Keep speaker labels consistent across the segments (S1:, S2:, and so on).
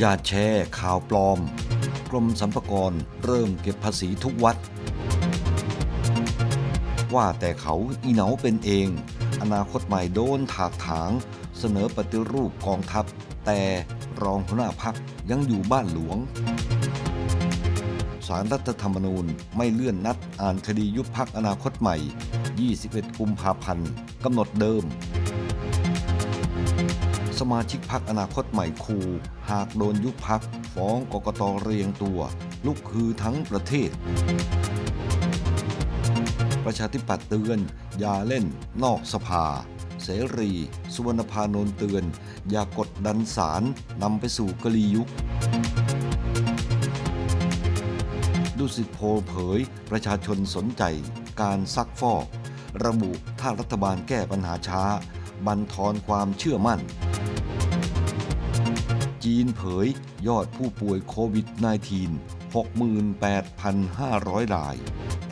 S1: อย่าแชร์ข่าวปลอม กรมสัมพากร เริ่มเก็บภาษีทุกวัด ว่าแต่เขาอีเหนาเป็นเอง อนาคตใหม่โดนถากถาง เสนอปฏิรูปกองทัพ แต่รองหัวหน้าพักยังอยู่บ้านหลวง สารรัฐธรรมนูญไม่เลื่อนนัดอ่านคดียุบพักอนาคตใหม่ 21กุมภาพันธ์กำหนดเดิมสมาชิกพักอนาคตใหม่คู หากโดนยุบพักฟ้องกกตเรียงตัวลุกคือทั้งประเทศ ประชาธิปัตย์เตือนอย่าเล่น นอกสภา เสรี สุวรรณพานนเตือน อย่ากดดันสารนำไปสู่กลียุค ดูสิโพเผย ประชาชนสนใจ การซักฟอก ระบุถ้ารัฐบาลแก้ปัญหาช้าบันทอนความเชื่อมั่นจีนเผยยอดผู้ป่วยโควิด -19 68,500 ราย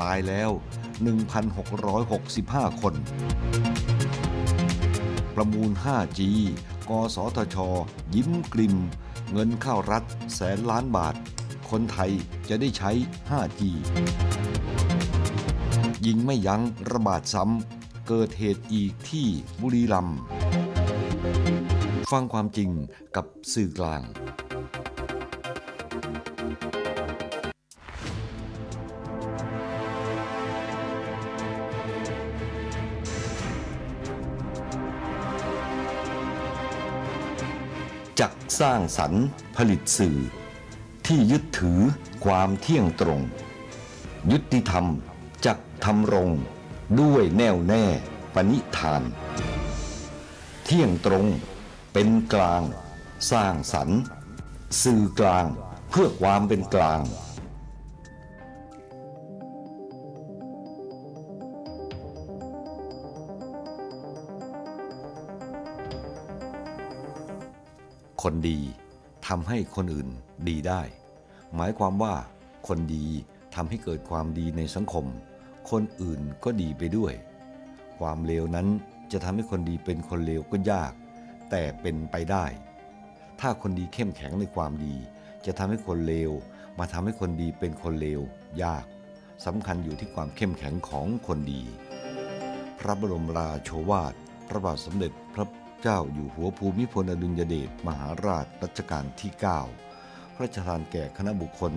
S1: ตายแล้ว 1,665 คน ประมูล 5G กสทช ยิ้มกลิ่ม เงินเข้ารัฐ แสนล้านบาท คนไทยจะได้ใช้ 5G ยิงไม่ยั้งระบาดซ้ำเกิดเหตุอีกที่บุรีรัมย์ฟังความจริงกับสื่อกลาง จักสร้างสรรค์ผลิตสื่อ ที่ยึดถือความเที่ยงตรง ยุติธรรมจักทำรงด้วยแน่วแน่ปณิธาน เที่ยงตรงเป็นกลาง สร้างสรรค์สื่อกลางเพื่อความเป็นกลาง คนดีทำให้คนอื่นดีได้ หมายความว่าคนดีทำให้เกิดความดีในสังคมคนอื่นก็ดีไปด้วย ความเลวนั้นจะทำให้คนดีเป็นคนเลวก็ยาก แต่เป็นไปได้ ถ้าคนดีเข้มแข็งในความดี จะทำให้คนเลวมาทำให้คนดีเป็นคนเลวยากสำคัญอยู่ที่ความเข้มแข็งของคนดี พระบรมราโชวาท พระบาทสมเด็จพระเจ้าอยู่หัวภูมิพลอดุลยเดชมหาราชรัชกาลที่ 9 พระราชทานแก่คณะบุคคล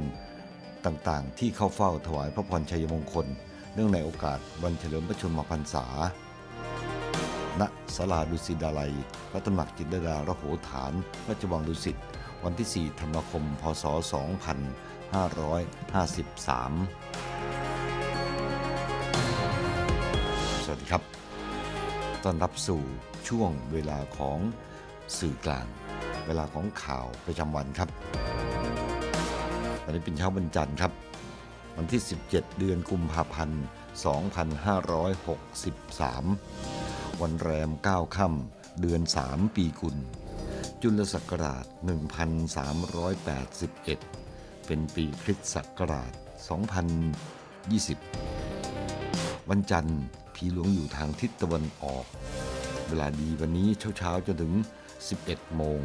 S1: ต่างๆ ที่เข้าเฝ้าถวายพระพรชัยมงคลเนื่องในโอกาสวันเฉลิมพระชนมพรรษาณศาลาดุสิตดาลัยพระตำหนักจิตรดาระโหฐาน พระจวังดุสิต วันที่ 4ธันวาคม พศ 2553 สวัสดีครับ ต้อนรับสู่ช่วงเวลาของสื่อกลาง เวลาของข่าวประจำวันครับวันนี้เป็นเช้าวันจันทร์ครับวันที่ 17 เดือนกุมภาพันธ์ 2563 วันแรม 9 ค่ำ เดือน 3 ปีกุลจุลศักราช 1381เป็นปีคริสตศักราช2020 วันจันทร์ผีหลวงอยู่ทางทิศตะวันออก เวลาดีวันนี้เช้าๆจนถึง 11 โมง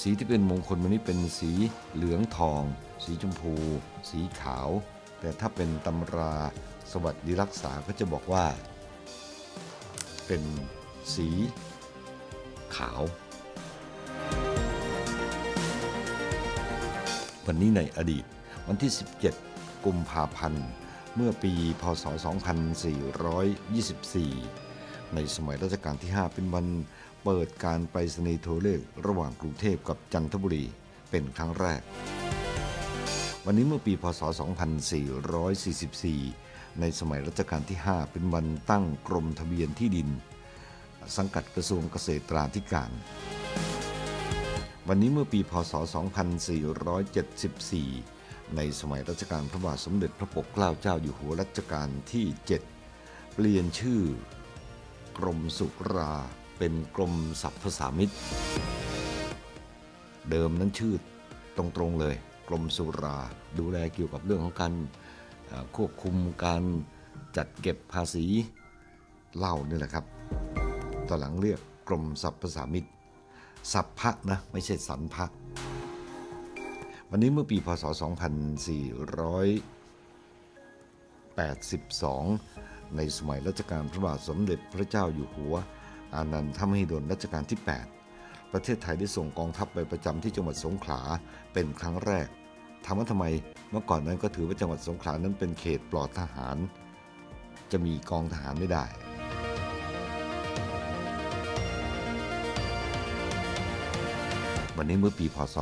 S1: สีที่เป็นมงคลวันนี้เป็นสีเหลืองทองสีชมพู สีขาว แต่ถ้าเป็นตำราสวัสดีรักษา ก็จะบอกว่า เป็นสีขาว วันนี้ในอดีตวันที่ 17กุมภาพันธ์เมื่อปีพศ 2424 ในสมัยรัชกาลที่ 5 เป็นวันเปิดการไปรษณีย์โทรเลข ระหว่างกรุงเทพกับจันทบุรีเป็นครั้งแรกวันนี้เมื่อปีพศ 2444 ในสมัยรัชกาลที่ 5 เป็นวันตั้งกรมทะเบียนที่ดิน สังกัดกระทรวงเกษตราธิการ วันนี้เมื่อปีพศ 2474 ในสมัยรัชกาลพระบาทสมเด็จพระปกเกล้าเจ้าอยู่หัวรัชกาลที่ 7 เปลี่ยนชื่อกรมสุราเป็นกรมสรรพสามิตร เดิมนั้นชื่อตรงๆเลยกรมสุราดูแลเกี่ยวกับเรื่องของการควบคุมการจัดเก็บภาษีเหล้านี่แหละครับตอนหลังเรียกกรมสรรพสามิตสัพพะนะ ไม่ใช่สรรพะวันนี้เมื่อปีพศ2482 ในสมัยรัชกาลพระบาทสมเด็จพระเจ้าอยู่หัวอานันทมหิดลรัชกาลที่ 8 ประเทศไทยได้ส่งกองทัพไปประจำที่จังหวัดสงขลาเป็นครั้งแรกถามว่าทำไม เมื่อก่อนนั้นก็ถือว่าจังหวัดสงขลานั้นเป็นเขตปลอดทหาร จะมีกองทหารไม่ได้ วันนี้เมื่อปีพศ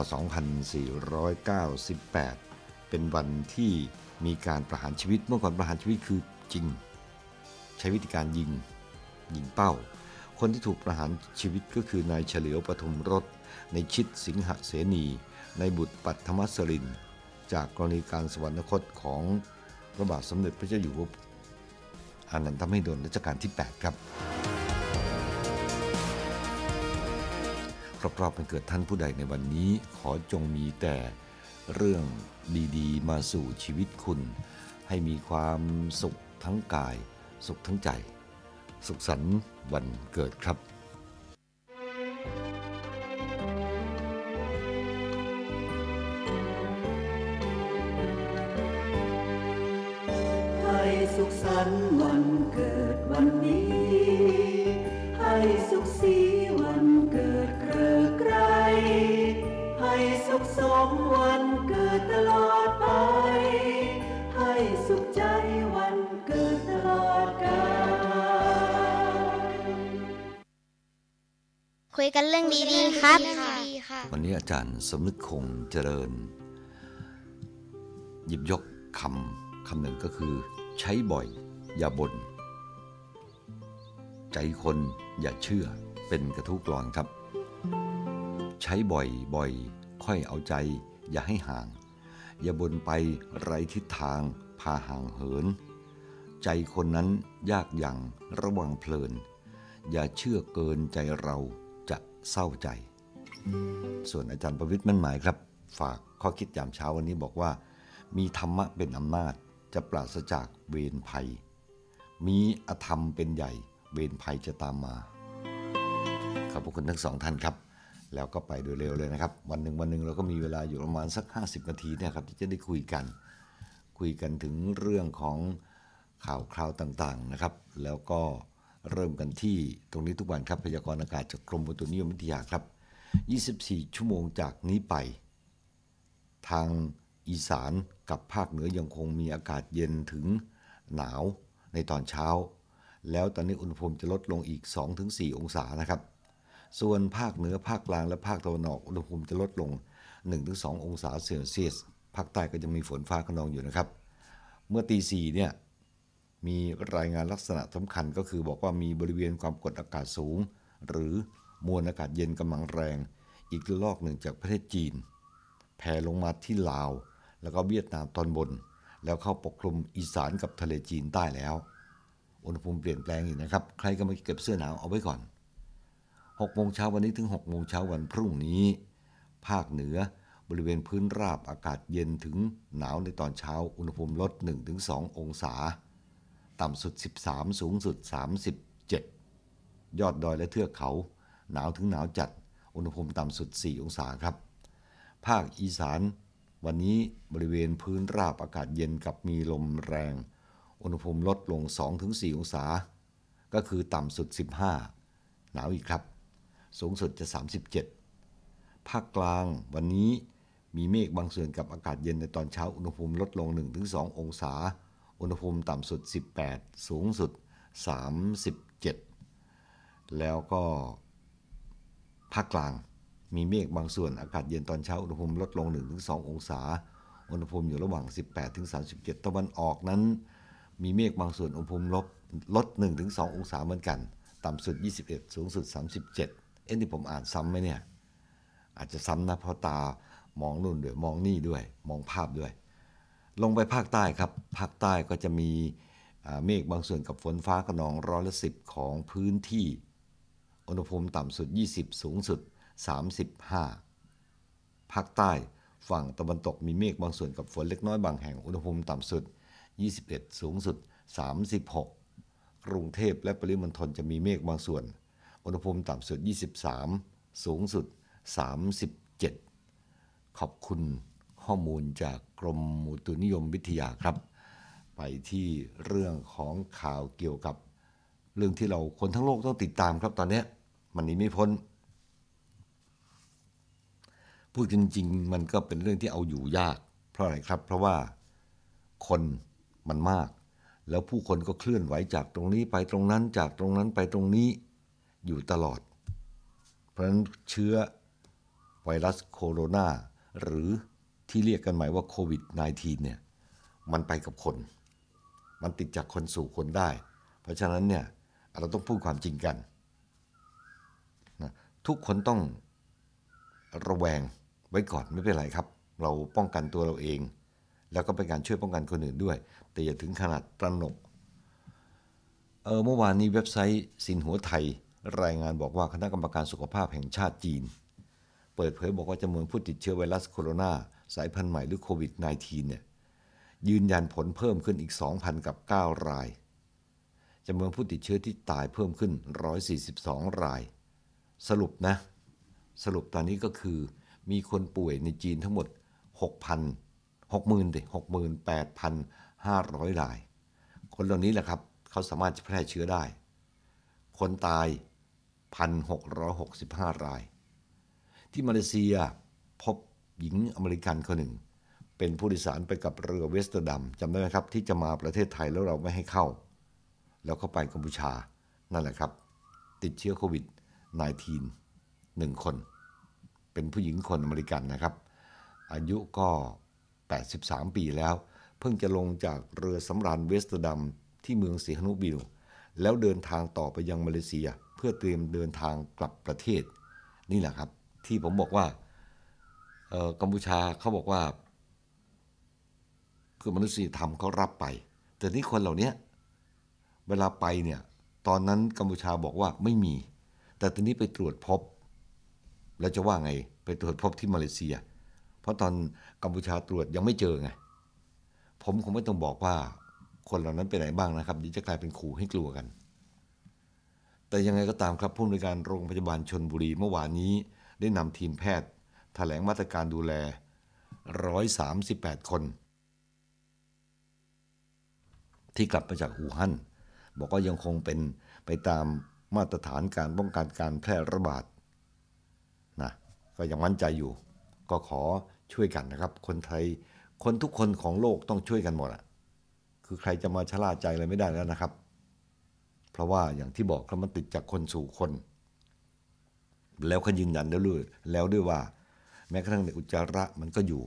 S1: 2498 เป็นวันที่มีการประหารชีวิต เมื่อก่อนประหารชีวิตคือจริง ใช้วิธีการยิงยิงเป้า คนที่ถูกประหารชีวิตก็คือนายเฉลียวปทุมรถ ในชิดสิงหเสนี ในบุตรปัทธรรมสรินจากกรณีการสวรรคตของพระบาทสมเด็จพระเจ้าอยู่หัวอานันทมหิดลรัชกาลที่ 8 ครับรอบๆเป็นเกิดท่านผู้ใดในวันนี้ขอจงมีแต่เรื่องดีๆมาสู่ชีวิตคุณ ให้มีความสุขทั้งกาย สุขทั้งใจ สุขสันต์วันเกิดครับ
S2: ันวันเกิดวันนี้ ให้สุขสีวันเกิดเกลือไกรให้สุขสมวันเกิดตลอดไป ให้สุขใจวันเกิดตลอดกาลคุยกันเรื่องดีๆ ครับ
S1: วันนี้อาจารย์สมนึกคงเจริญ หยิบยกคำคำหนึ่งก็คือใช้บ่อยอย่าบน่นใจคนอย่าเชื่อเป็นกระทุกรอนครับ ใช้บ่อยบ่อย ค่อยเอาใจ อย่าให้ห่าง อย่าบ่นไปไรทิศทางพาห่างเหิน ใจคนนั้นยากอย่างระวังเพลินอย่าเชื่อเกินใจเราจะเศร้าใจ ส่วนอาจารย์ประวิทย์มั่นหมายครับ ฝากข้อคิดยามเช้าวันนี้บอกว่ามีธรรมะเป็นอำนาจจะปราศจากเวรภัยมีอธรรมเป็นใหญ่ เวรภัยจะตามมา ขอบพระคุณทั้งสองท่านครับ แล้วก็ไปโดยเร็วเลยนะครับ วันหนึ่งวันหนึ่งเราก็มีเวลาอยู่ประมาณสัก 50 นาทีนะครับที่จะได้คุยกันคุยกันถึงเรื่องของข่าวคราวต่างๆนะครับ แล้วก็เริ่มกันที่ตรงนี้ทุกวันครับพยากรณ์อากาศจากกรมอุตุนิยมวิทยาครับ 24 ชั่วโมงจากนี้ไป ทางอีสานกับภาคเหนือยังคงมีอากาศเย็นถึงหนาวในตอนเช้า แล้วตอนนี้อุณหภูมิจะลดลงอีก 2-4 องศานะครับ ส่วนภาคเหนือภาคกลางและภาคตะวันออก อุณหภูมิจะลดลง 1-2 องศาเซลเซียสภาคใต้ก็จะมีฝนฟ้าขนองอยู่นะครับ เมื่อตีสี่เนี่ยมีรายงานลักษณะสำคัญก็คือบอกว่ามีบริเวณความกดอากาศสูง หรือมวลอากาศเย็นกำลังแรง อีกลอกหนึ่งจากประเทศจีนแผ่ลงมาที่ลาวแล้วก็เวียดนามตอนบนแล้วเข้าปกคลุมอีสานกับทะเลจีนใต้แล้ว อุณหภูมิเปลี่ยนแปลงอีกนะครับ ใครก็มาเก็บเสื้อหนาวเอาไว้ก่อน 6 โมงเช้าวันนี้ถึง6โมงเช้าวันพรุ่งนี้ ภาคเหนือบริเวณพื้นราบอากาศเย็นถึงหนาวในตอนเช้า อุณหภูมิลด 1-2 องศา ต่ำสุด 13 สูงสุด 37 ยอดดอยและเทือกเขา หนาวถึงหนาวจัด อุณหภูมิต่ำสุด 4 องศาครับ ภาคอีสานวันนี้บริเวณพื้นราบอากาศเย็นกับมีลมแรง อุณหภูมิลดลง 2-4 องศา ก็คือต่ำสุด 15 หนาวอีกครับ สูงสุดจะ 37 ภาคกลางวันนี้มีเมฆบางส่วนกับอากาศเย็นในตอนเช้า อุณหภูมิลดลง 1-2 องศา อุณหภูมิต่ำสุด 18 สูงสุด 37 แล้วก็ ภาคกลางมีเมฆบางส่วนอากาศเย็นตอนเช้าอุณหภูมิลดลง 1-2 องศา อุณหภูมิอยู่ระหว่าง 18-37ตะวันออกนั้น มีเมฆบางส่วนอุณหภูมิลบลด 1-2 องศาเหมือนกัน ต่ำสุด 21 สูงสุด 37 เอ็นที่ผมอ่านซ้ำไหมเนี่ยอาจจะซ้ำนะเพราะตามองนู่นด้วยมองนี่ด้วยมองภาพด้วย ลงไปภาคใต้ครับภาคใต้ก็จะมีเมฆบางส่วนกับฝนฟ้ากระนองร้อยละสิบของพื้นที่อุณหภูมิต่ำสุด 20 สูงสุด35ภาคใต้ฝั่งตะวันตกมีเมฆบางส่วนกับฝนเล็กน้อยบางแห่ง อุณหภูมิต่ำสุด 21 สูงสุด 36 กรุงเทพและปริมณฑลจะมีเมฆบางส่วน อุณหภูมิต่ำสุด 23 สูงสุด 37 ขอบคุณข้อมูลจากกรมอุตุนิยมวิทยาครับ ไปที่เรื่องของข่าวเกี่ยวกับ เรื่องที่เราคนทั้งโลกต้องติดตามครับ ตอนนี้มันนี้ไม่พ้นพูดจริงๆมันก็เป็นเรื่องที่เอาอยู่ยาก เพราะอะไรครับ เพราะว่าคนมันมาก แล้วผู้คนก็เคลื่อนไหวจากตรงนี้ไปตรงนั้นจากตรงนั้นไปตรงนี้อยู่ตลอด เพราะฉะนั้นเชื้อไวรัสโคโรนาหรือที่เรียกกันหมายว่าโควิด -19 เนี่ยมันไปกับคน มันติดจากคนสู่คนได้ เพราะฉะนั้นเนี่ยเราต้องพูดความจริงกันนะทุกคนต้องระแวงไว้ก่อนไม่เป็นไรครับ เราป้องกันตัวเราเอง แล้วก็เป็นการช่วยป้องกันคนอื่นด้วย แต่อย่าถึงขนาดตระหนกเออ เมื่อวานนี้เว็บไซต์สินหัวไทย รายงานบอกว่าคณะกรรมการสุขภาพแห่งชาติจีน เปิดเผยบอกว่าจำนวนผู้ติดเชื้อไวรัสโคโรนาสายพันธุ์ใหม่หรือโควิด -19 เนี่ยยืนยันผลเพิ่มขึ้นอีก2,000กับ9รายจำนวนผู้ติดเชื้อที่ตายเพิ่มขึ้น 142 ราย สรุปนะ สรุปตอนนี้ก็คือมีคนป่วยในจีนทั้งหมด 6,000 60,000ดิ68,500ราย คนเหล่านี้แหละครับเขาสามารถจะแพร่เชื้อได้ คนตาย 1,665ราย ที่มาเลเซียพบหญิงอเมริกันคนหนึ่ง เป็นผู้โดยสารไปกับเรือเวสต์ดัมจำได้ไหมครับ ที่จะมาประเทศไทยแล้วเราไม่ให้เข้า แล้วเข้าไปกัมพูชานั่นแหละครับ ติดเชื้อโควิด -19 หนึ่งคนเป็นผู้หญิงคนอเมริกันนะครับ อายุก็ 83 ปีแล้ว เพิ่งจะลงจากเรือสำราญเวสต์ดัมที่เมืองสีฮนุบิล แล้วเดินทางต่อไปยังมาเลเซีย เพื่อเตรียมเดินทางกลับประเทศนี่แหละครับที่ผมบอกว่ากัมพูชาเขาบอกว่า คือมนุษยธรรมเขารับไป แต่นี่คนเหล่านี้เวลาไปเนี่ย ตอนนั้นกัมพูชาบอกว่าไม่มี แต่ตอนนี้ไปตรวจพบล้วจะว่าไงไปตรวจพบที่มาเลเซีย เพราะตอนกัมพูชาตรวจยังไม่เจอไง ผมคงไม่ต้องบอกว่าคนเหล่านั้นไปไหนบ้างนะครับนี่จะกลายเป็นขู่ให้กลัวกัน แต่ยังไงก็ตามครับผู้อำนวยการโรงพยาบาลชนบุรีเมื่อวานนี้ได้นำทีมแพทย์ถแถลงมาตรการดูแล 138 คน ที่กลับมาจากอู่ฮั่นบอกว่ายังคงเป็นไปตามมาตรฐานการป้องกันการแพร่ระบาดก็ยังมั่นใจอยู่ ก็ขอช่วยกันนะครับ คนไทยคนทุกคนของโลกต้องช่วยกันหมดอะคือใครจะมาชะล่าใจอะไรไม่ได้แล้วนะครับ เพราะว่าอย่างที่บอกครับมันติดจากคนสู่คน แล้วขยืนยันแล้วด้วยแล้วด้วยว่า แม้กระทั่งในอุจจาระมันก็อยู่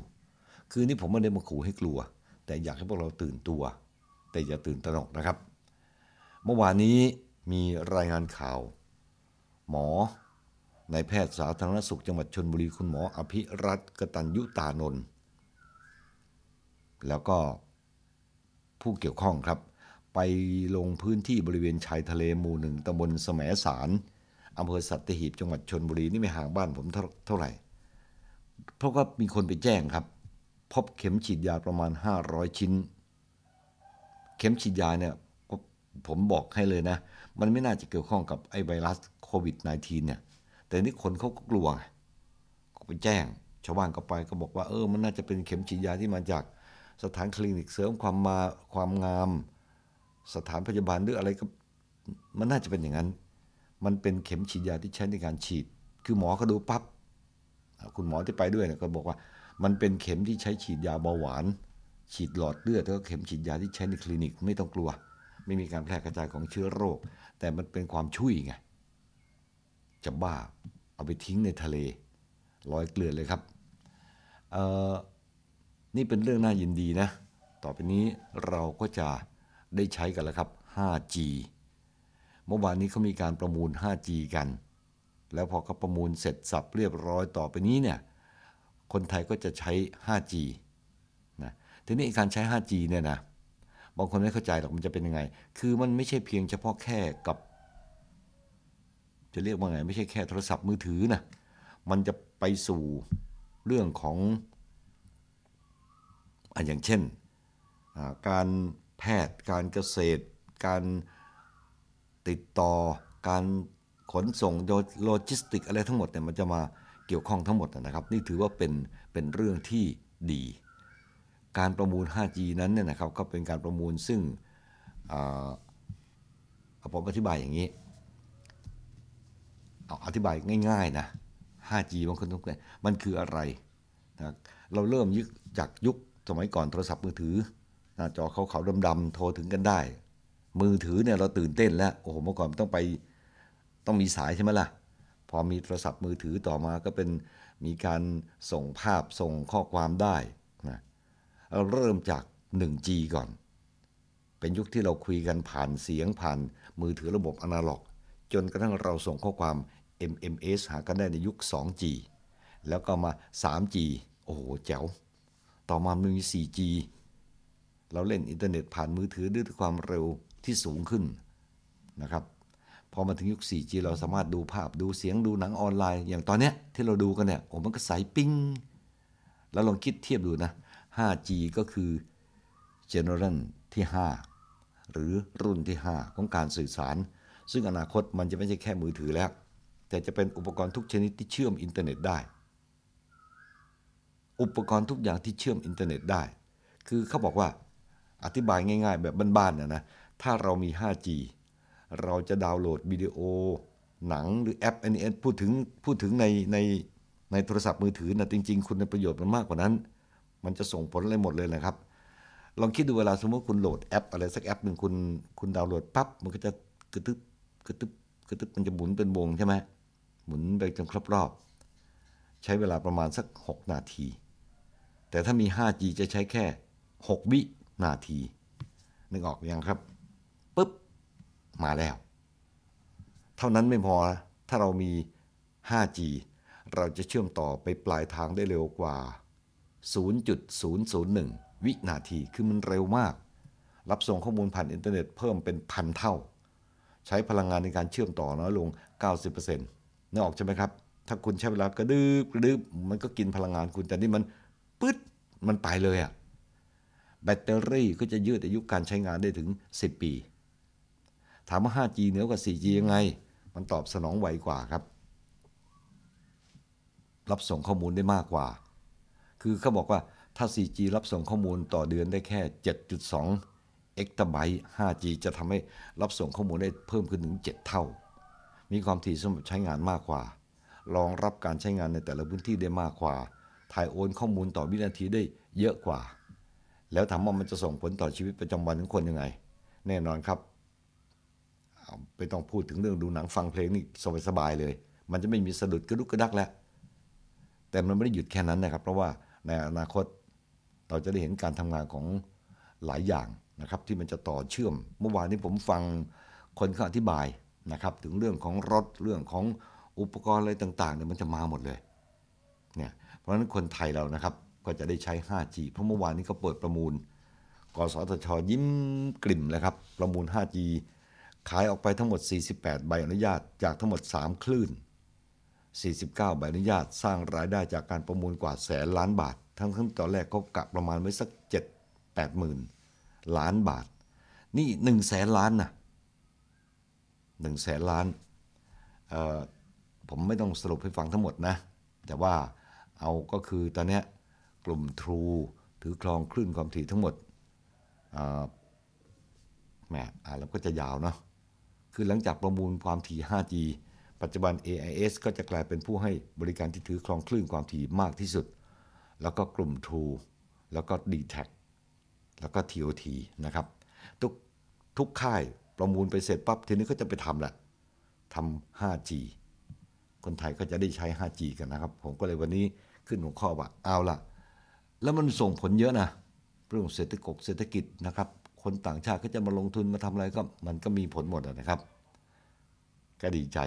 S1: คือนี่ผมไม่ได้มาขู่ให้กลัว แต่อยากให้พวกเราตื่นตัว แต่อย่าตื่นตระหนกนะครับ เมื่อวานนี้มีรายงานข่าว หมอนายแพทย์ สาธารณสุขจังหวัดชนบุรีคุณหมออภิรัตกตัญยุตานนท์แล้วก็ผู้เกี่ยวข้องครับ ไปลงพื้นที่บริเวณชายทะเลหมู่หนึ่งตำบลแสมสารอำเภอสัตหีบจังหวัดชนบุรี นี่ไม่ห่างบ้านผมเท่าไหร่ เพราะว่ามีคนไปแจ้งครับ พบเข็มฉีดยาประมาณ 500 ชิ้น เข็มฉีดยาเนี่ยผมบอกให้เลยนะ มันไม่น่าจะเกี่ยวข้องกับไอ้ไวรัสโควิด -19 เนี่ยแต่นี่คนเขาก็กลัวก็ไปแจ้งชาวบ้านก็ไปก็บอกว่า เออมันน่าจะเป็นเข็มฉีดยาที่มาจาก สถานคลินิกเสริมความมาความงาม สถานพยาบาลหรืออะไรก็ มันน่าจะเป็นอย่างนั้น มันเป็นเข็มฉีดยาที่ใช้ในการฉีด คือหมอก็ดูปับ๊บคุณหมอที่ไปด้วยเนี่ยก็บอกว่า มันเป็นเข็มที่ใช้ฉีดยาเบาหวาน ฉีดหลอดเลือดแล้วก็เข็มฉีดยาที่ใช้ในคลินิกไม่ต้องกลัว ไม่มีการแพร่กระจายของเชื้อโรค แต่มันเป็นความช่วยไงจะบ้าเอาไปทิ้งในทะเลลอยเกลือนเลยครับ นี่เป็นเรื่องน่ายินดีนะ ต่อไปนี้เราก็จะได้ใช้กันแล้วครับ 5G เมื่อวานนี้เขามีการประมูล 5G กัน แล้วพอเขาประมูลเสร็จสับเรียบร้อย ต่อไปนี้เนี่ย คนไทยก็จะใช้ 5G นะ ทีนี้การใช้ 5G เนี่ยนะ บางคนไม่เข้าใจหรอก มันจะเป็นยังไง คือมันไม่ใช่เพียงเฉพาะแค่กับจะเรียกว่าไง ไม่ใช่แค่โทรศัพท์มือถือนะมันจะไปสู่เรื่องของอันอย่างเช่นการแพทย์ การเกษตร การติดต่อ การขนส่งโลจิสติกอะไรทั้งหมดเนี่ยมันจะมาเกี่ยวข้องทั้งหมดนะครับ นี่ถือว่าเป็นเป็นเรื่องที่ดี การประมูล 5G นั้นเนี่ยนะครับก็เป็นการประมูลซึ่งผมอธิบายอย่างนี้อธิบายง่ายๆนะ 5G บางคนต้องการมันคืออะไรนะเราเริ่มยึดจากยุคสมัยก่อนโทรศัพท์มือถือหน้าจอขาวๆดำๆโทรถึงกันได้ มือถือเนี่ยเราตื่นเต้นแล้ว โอ้โห เมื่อก่อนต้องไปต้องมีสายใช่ไหมล่ะ พอมีโทรศัพท์มือถือต่อมาก็เป็นมีการส่งภาพ ส่งข้อความได้นะเราเริ่มจาก 1G ก่อน เป็นยุคที่เราคุยกันผ่านเสียงผ่าน มือถือระบบอนาล็อก จนกระทั่งเราส่งข้อความ MMS หากันได้ในยุค 2G แล้วก็มา 3G โอ้โหแจ๋ว ต่อมามันมี 4G เรา เล่นอินเทอร์เน็ต ผ่านมือถือ ด้วย ความเร็วที่สูงขึ้น นะครับ พอ มาถึงยุค 4G เราสามารถดูภาพดูเสียงดูหนังออนไลน์ อย่างตอน เนี้ย ที่เราดู กัน เนี่ยโอ้มันก็ ใสปิ้ง แล้วลองคิดเทียบดู นะ 5G ก็คือ g e n e r a รที่ 5 หรือรุ่นที่ 5 ของการสื่อสาร ซึ่ง อนาคต มัน จะไม่ใช่แค่ มือถือ แล้วแต่จะเป็นอุปกรณ์ทุกชนิดที่เชื่อมอินเทอร์เน็ตได้ อุปกรณ์ทุกอย่างที่เชื่อมอินเทอร์เน็ตได้ คือเขาบอกว่าอธิบายง่าย ๆ แบบบ้านๆนะนะ ถ้าเรามี 5G เราจะดาวน์โหลดวิดีโอ หนังหรือแอปอนนี้พูดถึงพูดถึงในในในโทรศัพท์มือถือนะจริงๆ คุณประโยชน์มันมากกว่านั้น มันจะส่งผลอะไรหมดเลยนะครับ ลองคิดดูเวลาสมมติคุณโหลดแอปอะไรสักแอปหนึ่งคุณคุณดาวน์โหลดปั๊บ มันก็จะกระตึบกระตึบกระตึบมันจะหมุนเป็นวงใช่ไหมหมุนไปจนครบรอบ ใช้เวลาประมาณสัก 6 นาที แต่ถ้ามี 5G จะใช้แค่ 6 วินาทีนึกออกอยังครับปุ๊บ มาแล้ว เท่านั้นไม่พอนะถ้าเรามี 5G เราจะเชื่อมต่อไปปลายทางได้เร็วกว่า 0.001 วินาทีคือมันเร็วมาก รับส่งข้อมูลผ่านอินเทอร์เน็ตเพิ่มเป็นพันเท่า ใช้พลังงานในการเชื่อมต่อน้อยลง 90%นึกออกใช่ไหมครับ ถ้าคุณใช้เวลากระด๊บกระด๊บมันก็กินพลังงานคุณแต่นี่มันปึ๊ด มันไปเลยอะแบตเตอรี่ก็จะยืดอายุการใช้งานได้ถึง 10 ปี ถามว่า 5G เหนือกว่า 4G ยังไง มันตอบสนองไวกว่าครับ รับส่งข้อมูลได้มากกว่า คือเขาบอกว่าถ้า 4G รับส่งข้อมูลต่อเดือนได้แค่ 7.2 เอ็กตาไบต์ 5G จะทำให้รับส่งข้อมูลได้เพิ่มขึ้นถึง 7 เท่ามีความถี่สำหรับใช้งานมากกว่า รองรับการใช้งานในแต่ละพื้นที่ได้มากกว่า ถ่ายโอนข้อมูลต่อวินาทีได้เยอะกว่า แล้วถามว่ามันจะส่งผลต่อชีวิตประจำวันของคนยังไง แน่นอนครับไม่ต้องพูดถึงเรื่องดูหนังฟังเพลงนี่สบายยเลย มันจะไม่มีสะดุดกระดุกกระดักแล้ว แต่มันไม่ได้หยุดแค่นั้นนะครับ เพราะว่าในอนาคตเราจะได้เห็นการทำงานของหลายอย่างนะครับที่มันจะต่อเชื่อม เมื่อวานนี้ผมฟังคนเขาอธิบายนะครับถึงเรื่องของรถเรื่องของอุปกรณ์อะไรต่างๆเนี่ยมันจะมาหมดเลยเนี่ยเพราะฉะนั้นคนไทยเรานะครับก็จะได้ใช้ 5G เพราะเมื่อวานนี้ก็เปิดประมูลกสทชยิ้มกลิ่มเลยครับประมูล 5G ขายออกไปทั้งหมด 48 ใบอนุญาตจากทั้งหมด 3 คลื่น 49 ใบอนุญาตสร้างรายได้จากการประมูลกว่าแสนล้านบาท ทั้งทั้งตอนแรกเขากะประมาณไว้สัก7 8หมื่นล้านบาทนี่1แสนล้านนะหนึ่งแสนล้านผมไม่ต้องสรุปให้ฟังทั้งหมดนะ แต่ว่า เอาก็คือตอนนี้กลุ่มทรูถือครองคลื่นความถี่ทั้งหมดแหมอ่านแล้วก็จะยาวเนาะ คือหลังจากประมูลความถี่ 5G ปัจจุบัน AIS ก็จะกลายเป็นผู้ให้บริการที่ถือครองคลื่นความถี่มากที่สุด แล้วก็กลุ่ม True แล้วก็ d t แทแล้วก็ TOT นะครับ ทุก ทุกค่ายประมูลไปเสร็จปั๊บทีนี้ก็จะไปทำแหละทำ 5G คนไทยก็จะได้ใช้ 5G กันนะครับ ผมก็เลยวันนี้ขึ้นหัวข้อว่าเอาละแล้วมันส่งผลเยอะนะเรื่องเศรษฐกิจเศรษฐกิจนะครับคนต่างชาติก็จะมาลงทุนมาทำอะไรก็ มันก็มีผลหมดนะครับ ก็ดีใจ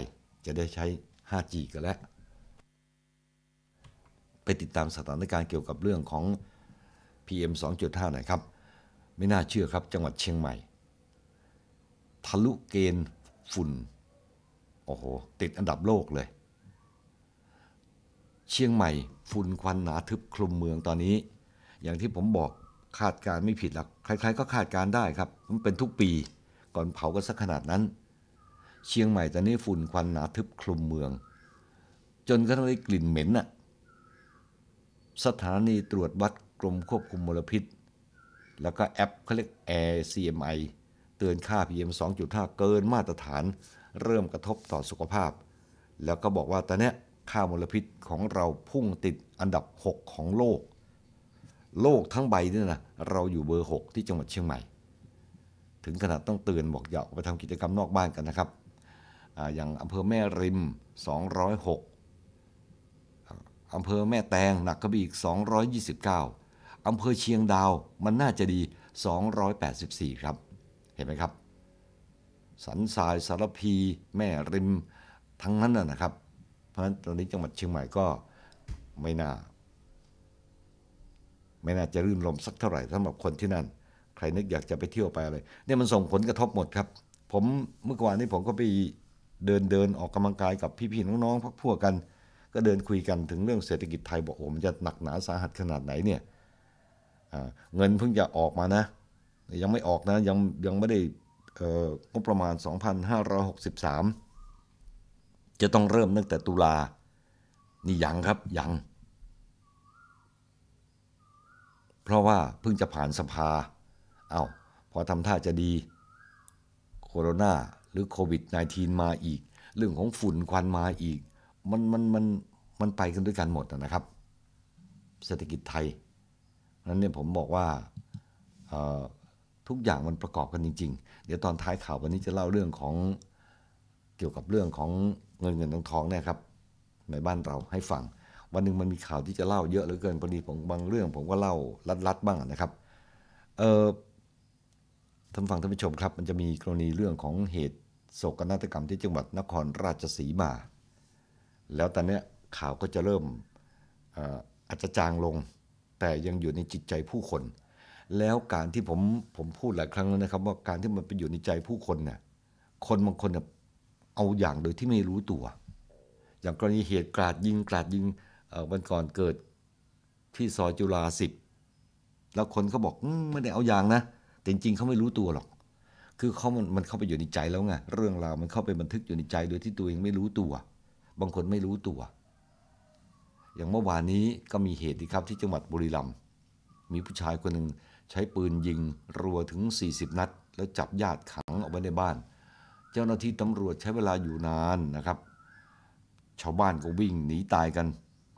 S1: จะได้ใช้ 5G กันแล้วไปติดตามสถานการณ์เกี่ยวกับเรื่องของ PM 2.5หน่อยครับไม่น่าเชื่อครับจังหวัดเชียงใหม่ทะลุเกณฑ์ฝุ่นโอ้โหติดอันดับโลกเลย เชียงใหม่ ฝุ่นควันหนาทึบคลุมเมืองตอนนี้ อย่างที่ผมบอกคาดการไม่ผิดหรอกใครๆก็คาดการได้ครับ มันเป็นทุกปีก่อนเผากันสักขนาดนั้น เชียงใหม่ตอนนี้ฝุ่นควันหนาทึบคลุมเมือง จนกระทั่งได้กลิ่นเหม็นน่ะสถานีตรวจวัดกรมควบคุมมลพิษ แล้วก็แอปเขาเรียก AirCMI เตือนค่า PM 2.5 เกินมาตรฐานเริ่มกระทบต่อสุขภาพ แล้วก็บอกว่าตอนนี้ค่ามลพิษของเราพุ่งติดอันดับ 6 ของโลก โลกทั้งใบเนี่ยนะ เราอยู่เบอร์ 6 ที่จังหวัดเชียงใหม่ ถึงขนาดต้องเตือนบอกอย่าไปทำกิจกรรมนอกบ้านกันนะครับออย่างอำเภอแม่ริม 206อำเภอแม่แตงหนักก็บีอีก 229อำเภอเชียงดาวมันน่าจะดี 284 ครับเห็นไหมครับสันทรายสารพี แม่ริมทั้งนั้นนะครับ เพราะฉะนั้นตอนนี้จังหวัดเชียงใหม่ก็ไม่น่าไม่น่าจะรื่นรมสักเท่าไหร่สำหรับคนที่นั่น ใครนึกอยากจะไปเที่ยวไปอะไรเนี่ยมันส่งผลกระทบหมดครับผมเมื่อวานนี้ผมก็ไปเดินเดินออกกำลังกายกับพี่ๆน้องๆพักพวกกัน ก็เดินคุยกันถึงเรื่องเศรษฐกิจไทยบอกโอ้มันจะหนักหนาสาหัสขนาดไหนเนี่ยเงินเพิ่งจะออกมานะยังไม่ออกนะยังยังไม่ได้งบประมาณ 2,563 จะต้องเริ่มตั้งแต่ตุลา นี่ยังครับยัง เพราะว่าเพิ่งจะผ่านสภาเอา้าพอทำท่าจะดีโคโรนาหรือโควิด -19 มาอีก เรื่องของฝุ่นควันมาอีก มันมันมันมันไปกันด้วยกันหมดนะครับ เศรษฐกิจไทย นั้นเนี่ยผมบอกว่าทุกอย่างมันประกอบกันจริงๆ เดี๋ยวตอนท้ายข่าววันนี้จะเล่าเรื่องของเกี่ยวกับเรื่องของเงินเงินทองทองนะครับในบ้านเราให้ฟัง วันหนึ่งมันมีข่าวที่จะเล่าเยอะเหลือเกินพอดีผมบางเรื่อง ผมก็เล่าลัดๆบ้างนะครับ เออท่านฟังท่านผู้ชมครับ มันจะมีกรณีเรื่องของเหตุโศกนาฏกรรมที่จังหวัดนครราชสีมา แล้วตอนนี้ข่าวก็จะเริ่มอาจจะจางลง แต่ยังอยู่ในจิตใจผู้คนแล้วการที่ผมผมพูดหลายครั้งแล้วนะครับ ว่าการที่มันไปอยู่ในใจผู้คนเนี่ยคนบางคนเอาอย่างโดยที่ไม่รู้ตัว อย่างกรณีเหตุกราดยิงกราดยิงวันก่อนเกิดที่ซอยจุฬาสิบแล้วคนเขาบอกไม่ได้เอาอย่างนะ แต่จริงๆเขาไม่รู้ตัวหรอก คือเขามันมันเข้าไปอยู่ในใจแล้วไงเรื่องราวมันเข้าไปบันทึกอยู่ในใจ โดยที่ตัวเองไม่รู้ตัว บางคนไม่รู้ตัว อย่างเมื่อวานนี้ก็มีเหตุครับที่จังหวัดบุรีรัมย์มีผู้ชายคนหนึ่งใช้ปืนยิงรัวถึง 40 นัด แล้วจับญาติขังเอาไว้ในบ้าน เจ้าหน้าที่ตำรวจใช้เวลาอยู่นานนะครับ ชาวบ้านก็วิ่ง หนีตายกัน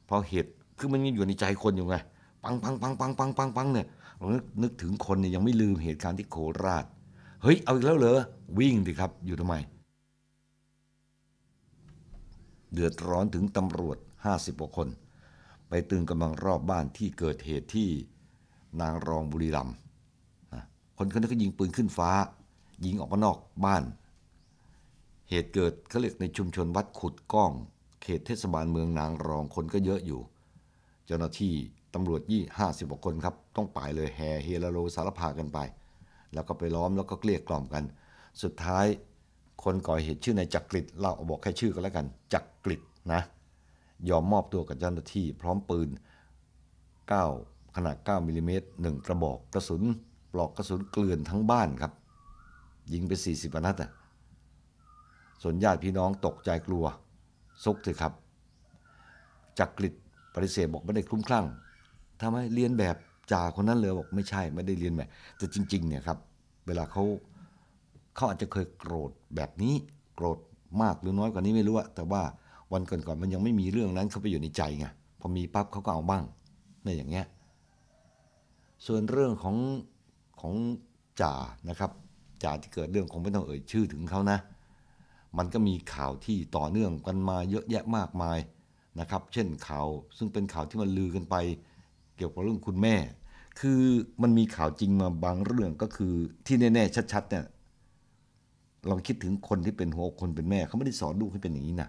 S1: เพราะเหตุ คือมันยังอยู่ในใจคนอยู่ไง ปังปังปังปังปังปังปังเนี่ยนึกนึกถึงคนเนี่ยยังไม่ลืมเหตุการณ์ที่โคราช เฮ้ยเอาอีกแล้วเหรอวิ่งดิครับ อยู่ทำไม เดือดร้อนถึงตำรวจ50กว่าคน ไปตึงกำลังรอบบ้านที่เกิดเหตุที่นางรองบุรีรัมคนคนนั้นก็ยิงปืนขึ้นฟ้า ยิงออกมานอกบ้าน เหตุเกิดเขาเรียกในชุมชนวัดขุดก้อง เขตเทศบาลเมืองนางรองคนก็เยอะอยู่ เจ้าหน้าที่ตำรวจยี่ห้าสิบกว่าคนครับ ต้องไปเลยแห่เฮลโลสารพากันไป แล้วก็ไปล้อมแล้วก็เกลี้ยกล่อมกัน สุดท้ายคนก่อเหตุชื่อนายจักริดเราบอกแค่ชื่อก็แล้วกัน จักริดนะ ยอมมอบตัวกับเจ้าหน้าที่พร้อมปืน9ขนาด 9มิลิเมตร1กระบอกกระสุนปลอกกระสุนเกลื่อนทั้งบ้านครับ ยิงไป 40นัดอ่ะส่วนญาติพี่น้องตกใจกลัวซุกเถอะครับจักกริดปฏิเสธบอกไม่ได้คลุ้มคลั่งทำไมเรียนแบบจ่าคนนั้นเลยบอกไม่ใช่ ไม่ได้เรียนแบบ แต่จริงๆเนี่ยครับ เวลาเขาเขาอาจจะเคยโกรธแบบนี้ โกรธมากหรือน้อยกว่านี้ไม่รู้อะแต่ว่าวันก่อนๆมันยังไม่มีเรื่องนั้นเขาไปอยู่ในใจไงพอมีปั๊บเขาก็เอาบ้างในอย่างเงี้ยส่วนเรื่องของของจ่านะครับ จ่าที่เกิดเรื่องคงไม่ต้องเอ่ยชื่อถึงเขานะ มันก็มีข่าวที่ต่อเนื่องกันมาเยอะแยะมากมายนะครับ เช่นข่าวซึ่งเป็นข่าวที่มันลือกันไป เกี่ยวกับเรื่องคุณแม่ คือมันมีข่าวจริงมาบางเรื่องก็คือที่แน่ๆชัดๆเนี่ย ลองคิดถึงคนที่เป็นหัวคนเป็นแม่เขาไม่ได้สอนลูกให้เป็นอย่างนี้นะ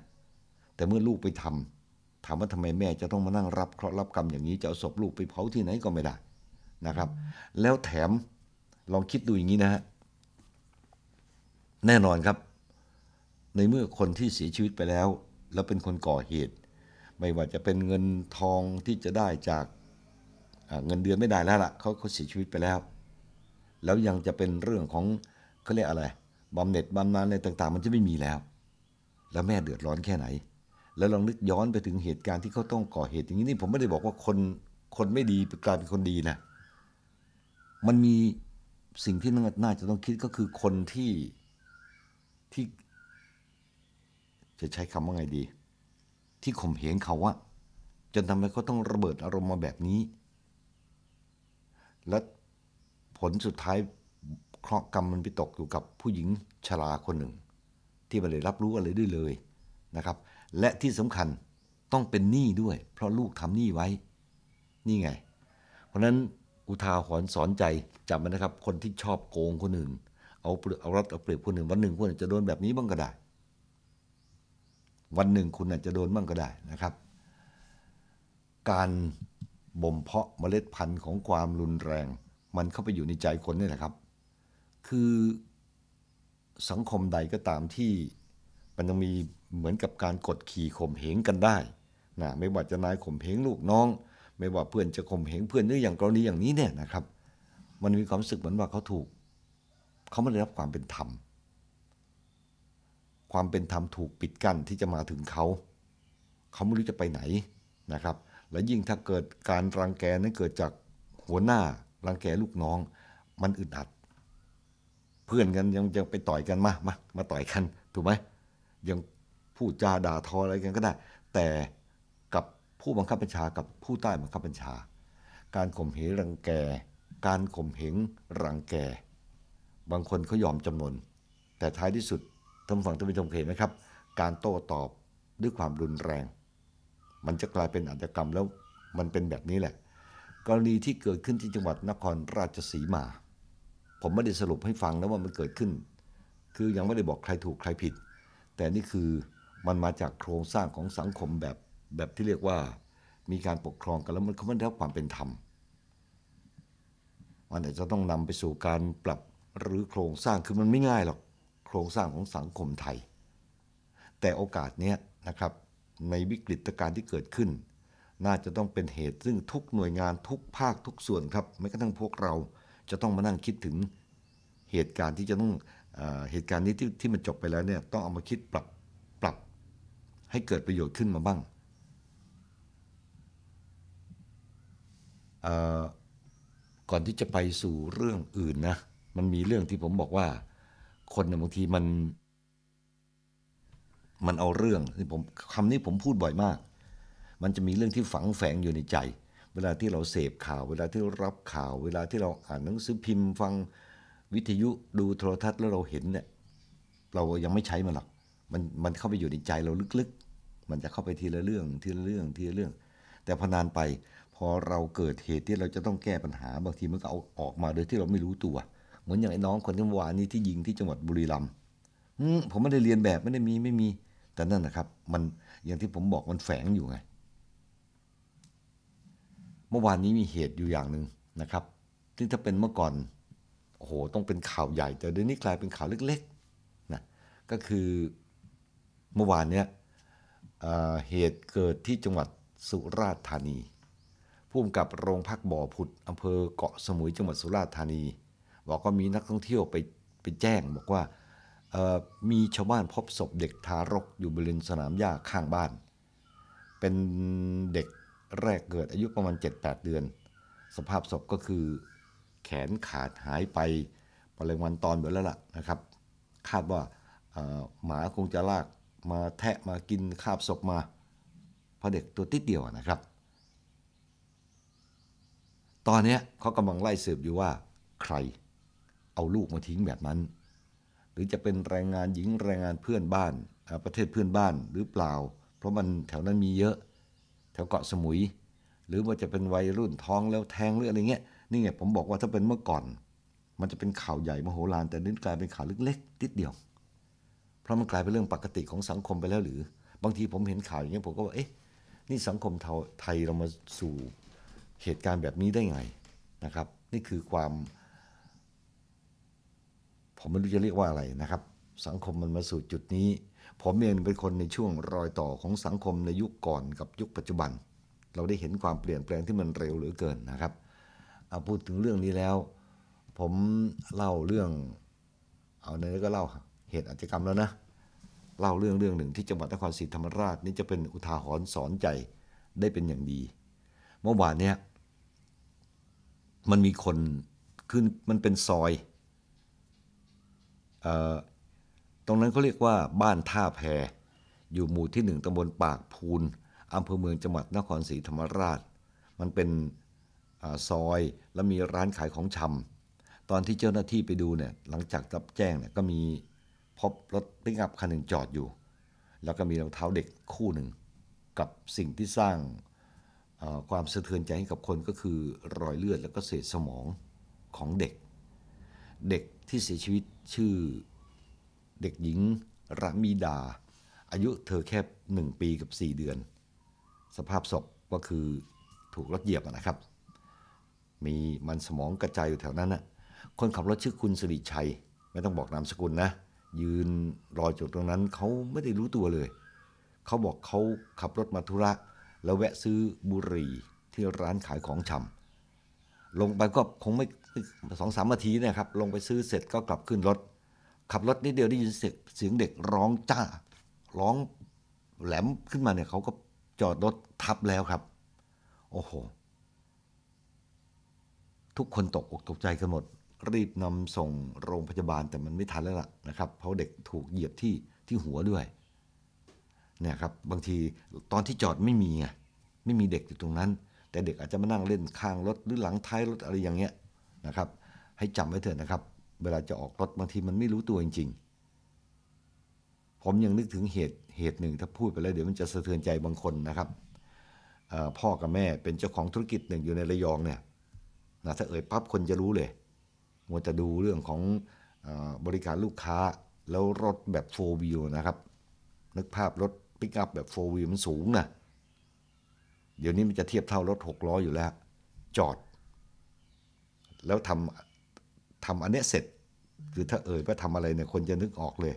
S1: แต่เมื่อลูกไปทำถามว่าทำไมแม่จะต้องมานั่งรับเคราะห์รับกรรมอย่างนี้จะเอาศพลูกไปเผาที่ไหนก็ไม่ได้นะครับแล้วแถมลองคิดดูอย่างนี้นะฮะแน่นอนครับ ในเมื่อคนที่เสียชีวิตไปแล้ว แล้วเป็นคนก่อเหตุ ไม่ว่าจะเป็นเงินทองที่จะได้จากเงินเดือนไม่ได้แล้วล่ะเขาเขาเสียชีวิตไปแล้ว แล้วยังจะเป็นเรื่องของเขาเรียกอะไรบำเหน็จบำนาญอะไรต่างๆมันจะไม่มีแล้ว แล้วแม่เดือดร้อนแค่ไหน แล้วลองนึกย้อนไปถึงเหตุการณ์ที่เขาต้องก่อเหตุอย่างนี้นี่ผมไม่ได้บอกว่าคนคนไม่ดีกลายเป็นคนดีนะมันมีสิ่งที่น่าจะต้องคิดก็คือคนที่ที่ จะใช้คำว่าไงดี ที่ข่มเหงเขาอะจนทำให้เขาต้องระเบิดอารมณ์มาแบบนี้ และ ผลสุดท้ายเคราะห์กรรมมันไปตกอยู่กับผู้หญิงชราคนหนึ่ง ที่ไม่ได้รับรู้อะไรด้วยเลยนะครับ และที่สำคัญต้องเป็นหนี้ด้วย เพราะลูกทำหนี้ไว้ นี่ไง เพราะนั้นอุทาหรณ์สอนใจจำไว้นะครับ คนที่ชอบโกงคนอื่นเอาเอารัดเอาเปรียบคนอื่นวันหนึ่งคุณอาจจะโดนแบบนี้บ้างก็ได้ วันหนึ่งคุณอาจจะโดนบ้างก็ได้นะครับ การบ่มเพาะเมล็ดพันธุ์ของความรุนแรง มันเข้าไปอยู่ในใจคนนี่แหละครับ คือสังคมใดก็ตามที่มันยังมีเหมือนกับการกดขี่ข่มเหงกันได้นะไม่ว่าจะนายข่มเหงลูกน้องไม่ว่าเพื่อนจะข่มเหงเพื่อนหรืออย่างกรณีอย่างนี้เนี่ยนะครับ มันมีความรู้สึกเหมือนว่าเขาถูก เขาไม่ได้รับความเป็นธรรม ความเป็นธรรมถูกปิดกั้นที่จะมาถึงเขา เขาไม่รู้จะไปไหนนะครับ และยิ่งถ้าเกิดการรังแกนั้นเกิดจากหัวหน้ารังแกลูกน้อง มันอึดอัด เพื่อนกันยังยังไปต่อยกันมามามาต่อยกันถูกไหมยังพูดจาด่าทออะไรกันก็ได้ แต่ผู้บังคับบัญชากับผู้ใต้บังคับบัญชา การข่มเหงรังแก การข่มเหงรังแก บางคนเขายอมจำนน แต่ท้ายที่สุดท่านฝั่งท่านผู้ชมเห็นไหมครับ การโต้ตอบด้วยความรุนแรง มันจะกลายเป็นอาชญากรรมแล้วมันเป็นแบบนี้แหละ กรณีที่เกิดขึ้นที่จังหวัดนครราชสีมา ผมไม่ได้สรุปให้ฟังนะว่ามันเกิดขึ้น คือยังไม่ได้บอกใครถูกใครผิด แต่นี่คือมันมาจากโครงสร้างของสังคมแบบแบบที่เรียกว่ามีการปกครองกันแล้วมันไม่ได้ความเป็นธรรมมันอาจจะต้องนำไปสู่การปรับหรือโครงสร้างคือมันไม่ง่ายหรอก โครงสร้างของสังคมไทย แต่โอกาสเนี้ยนะครับ ในวิกฤตการณ์ที่เกิดขึ้น น่าจะต้องเป็นเหตุซึ่งทุกหน่วยงานทุกภาคทุกส่วนครับไม่กระทั่งพวกเราจะต้องมานั่งคิดถึงเหตุการณ์ที่จะต้องเหตุการณ์นี้ที่ที่มันจบไปแล้วเนี่ยต้องเอามาคิดปรับปรับให้เกิดประโยชน์ขึ้นมาบ้างก่อนที่จะไปสู่เรื่องอื่นนะมันมีเรื่องที่ผมบอกว่า คนนบางทีมัน มันเอาเรื่องที่ผมคำนี้ผมพูดบ่อยมาก มันจะมีเรื่องที่ฝังแฝงอยู่ในใจ เวลาที่เราเสพข่าว เวลาที่เรารับข่าวเวลาที่เราอ่านหนังสือพิมพ์ฟังวิทยุดูโทรทัศน์แล้วเราเห็นเนี่ย เรายังไม่ใช้มันหรอกมันมันเข้าไปอยู่ในใจเราลึกๆ มันจะเข้าไปทีละเรื่องทีละเรื่องทีละเรื่อง แต่พอนานไปพอเราเกิดเหตุที่เราจะต้องแก้ปัญหา บางทีมันก็เอาออกมาโดยที่เราไม่รู้ตัว เหมือนอย่างไอ้น้องคนที่เมื่อวานนี้ที่ยิงที่จังหวัดบุรีรัมย์ผมไม่ได้เรียนแบบไม่ได้มีไม่มี แต่นั่นนะครับ มันอย่างที่ผมบอกมันแฝงอยู่ไงเมื่อวานนี้มีเหตุอยู่อย่างหนึ่งนะครับที่ถ้าเป็นเมื่อก่อนโอ้โหต้องเป็นข่าวใหญ่ แต่เดี๋ยวนี้กลายเป็นข่าวเล็กๆนะก็คือเมื่อวานเนี้ยเหตุเกิดที่จังหวัดสุราษฎร์ธานีผู้กกับโรงพักบ่อผุด อำเภอเกาะสมุยจังหวัดสุราษฎร์ธานี บอกว่ามีนักท่องเที่ยวไปไปแจ้ง บอกว่ามีชาวบ้านพบศพเด็กทารกอยู่บริเวณสนามหญ้าข้างบ้าน เป็นเด็กแรกเกิดอายุประมาณ 7-8 เดือน สภาพศพก็คือแขนขาดหายไป ปริมาณตอนเดือแล้วล่ะนะครับคาดว่าหมาคงจะลากมาแทะมากินคาบศพมาเพราะเด็กตัวติดเดียวนะครับตอนนี้เขากำลังไล่สืบอยู่ว่าใครเอาลูกมาทิ้งแบบนั้นหรือจะเป็นแรงงานหญิงแรงงานเพื่อนบ้านประเทศเพื่อนบ้านหรือเปล่า เพราะมันแถวนั้นมีเยอะแถวเกาะสมุย หรือว่าจะเป็นวัยรุ่นท้องแล้วแทงหรืออะไรเงี้ยนี่ไงผมบอกว่าถ้าเป็นเมื่อก่อน มันจะเป็นข่าวใหญ่มโหฬารแต่นี่กลายเป็นข่าวเล็กๆติดเดียว เพราะมันกลายเป็นเรื่องปกติของสังคมไปแล้วหรือ บางทีผมเห็นข่าวอย่างเงี้ยผมก็ว่าเอ๊ะนี่สังคมไทยเรามาสู่เหตุการณ์แบบนี้ได้ไงนะครับ นี่คือความ ผมไม่รู้จะเรียกว่าอะไรนะครับ สังคมมันมาสู่จุดนี้ ผมเองเป็นคนในช่วงรอยต่อของสังคมในยุคก่อนกับยุคปัจจุบัน เราได้เห็นความเปลี่ยนแปลงที่มันเร็วเหลือเกินนะครับเอาพูดถึงเรื่องนี้แล้ว ผมเล่าเรื่องเอาเน้ก็เล่าเหตุอัชญกรรมแล้วนะเล่าเรื่องเรื่องหนึ่งที่จังหวัดนครศรีธรรมราชนี่จะเป็นอุทาหรณ์สอนใจได้เป็นอย่างดีเมื่อวานเนี้ยมันมีคนขึ้นมันเป็นซอยอตรงนั้นเขาเรียกว่าบ้านท่าแพอยู่หมู่ที่หนึ่งตำบลปากพูนอำเภอเมืองจังหวัดนครศรีธรรมราช มันเป็นอซอยแล้วมีร้านขายของชำตอนที่เจ้าหน้าที่ไปดูเนี่ย หลังจากรับแจ้งเนี่ยก็มีพบรถปิกอัพคันหนึ่งจอดอยู่ แล้วก็มีรองเท้าเด็กคู่หนึ่งกับสิ่งที่สร้างความสะเทือนใจให้กับคนก็คือรอยเลือดแล้วก็เศษสมองของเด็ก เด็กที่เสียชีวิตชื่อเด็กหญิง รามีดา อายุเธอแค่1ปีกับ 4 เดือน สภาพศพก็คือถูกรถเหยียบนะครับ มีมันสมองกระจายอยู่แถวนั้นนะคนขับรถชื่อคุณสิริชัย ไม่ต้องบอกนามสกุลนะ ยืนรอจุดตรงนั้นเขาไม่ได้รู้ตัวเลย เขาบอกเขาขับรถมาธุระแล้วแวะซื้อบุหรี่ที่ร้านขายของชำ ลงไปก็คงไม่สองสามนาทีนะครับ ลงไปซื้อเสร็จก็กลับขึ้นรถ ขับรถนิดเดียวได้ยินเสียงเสียงเด็กร้องจ้า ร้องแหลมขึ้นมาเนี่ยเขาก็จอดรถทับแล้วครับ โอ้โห ทุกคนตกอกตกใจกันหมด รีบนำส่งโรงพยาบาลแต่มันไม่ทันแล้วล่ะนะครับ เพราะเด็กถูกเหยียบที่ที่หัวด้วยเนี่ยครับบางทีตอนที่จอดไม่มีไงไม่มีเด็กอยู่ตรงนั้น แต่เด็กอาจจะมานั่งเล่นข้างรถหรือหลังท้ายรถอะไรอย่างเงี้ยนะครับให้จำไว้เถอะนะครับเวลาจะออกรถบางทีมันไม่รู้ตัวจริงๆผมยังนึกถึงเหตุเหตุหนึ่งถ้าพูดไปแล้วเดี๋ยวมันจะสะเทือนใจบางคนนะครับพ่อกับแม่เป็นเจ้าของธุรกิจหนึ่งอยู่ในระยองเนี่ยนะถ้าเอ่ยปั๊บคนจะรู้เลยมัวจะดูเรื่องของอบริการลูกค้า แล้วรถแบบโฟวิวนะครับนึกภาพรถปิกอัพแบบโฟร์วีมันสูงนะเดี๋ยวนี้มันจะเทียบเท่ารถหกล้ออยู่แล้ว จอด แล้วทำทำอันนี้เสร็จ คือถ้าเอ่ยว่าทำอะไรเนี่ยคนจะนึกออกเลย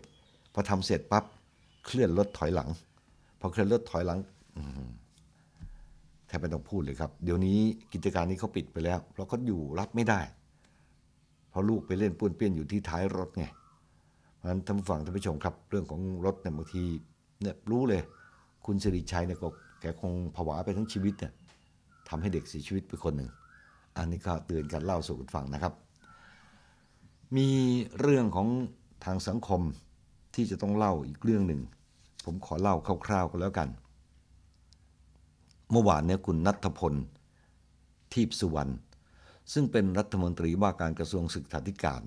S1: พอทำเสร็จปับ๊บเคลื่อนรถถอยหลังพอเคลื่อนรถถอยหลังแทบไม่ต้องพูดเลยครับเดี๋ยวนี้กิจการนี้เขาปิดไปแล้วเพราะเขาอยู่รับไม่ได้เพราะลูกไปเล่นป้วนเปี้ยนอยู่ที่ท้ายรถไงเพราะฉะนั้นท่านฟังท่านผู้ชมครับ เรื่องของรถเนี่ยบางทีเนี่ยรู้เลยคุณสิริชัยเนี่ยก็แกคงผวาไปทั้งชีวิตเนี่ยทำให้เด็กเสียชีวิตไปคนหนึ่ง อันนี้ก็เตือนกันเล่าสู่กันฟังนะครับ มีเรื่องของทางสังคมที่จะต้องเล่าอีกเรื่องหนึ่งผมขอเล่าคร่าวๆก็แล้วกัน เมื่อวานเนี่ยคุณนัทพลทีพสุวรรณซึ่งเป็นรัฐมนตรีว่าการกระทรวงศึกษาธิการ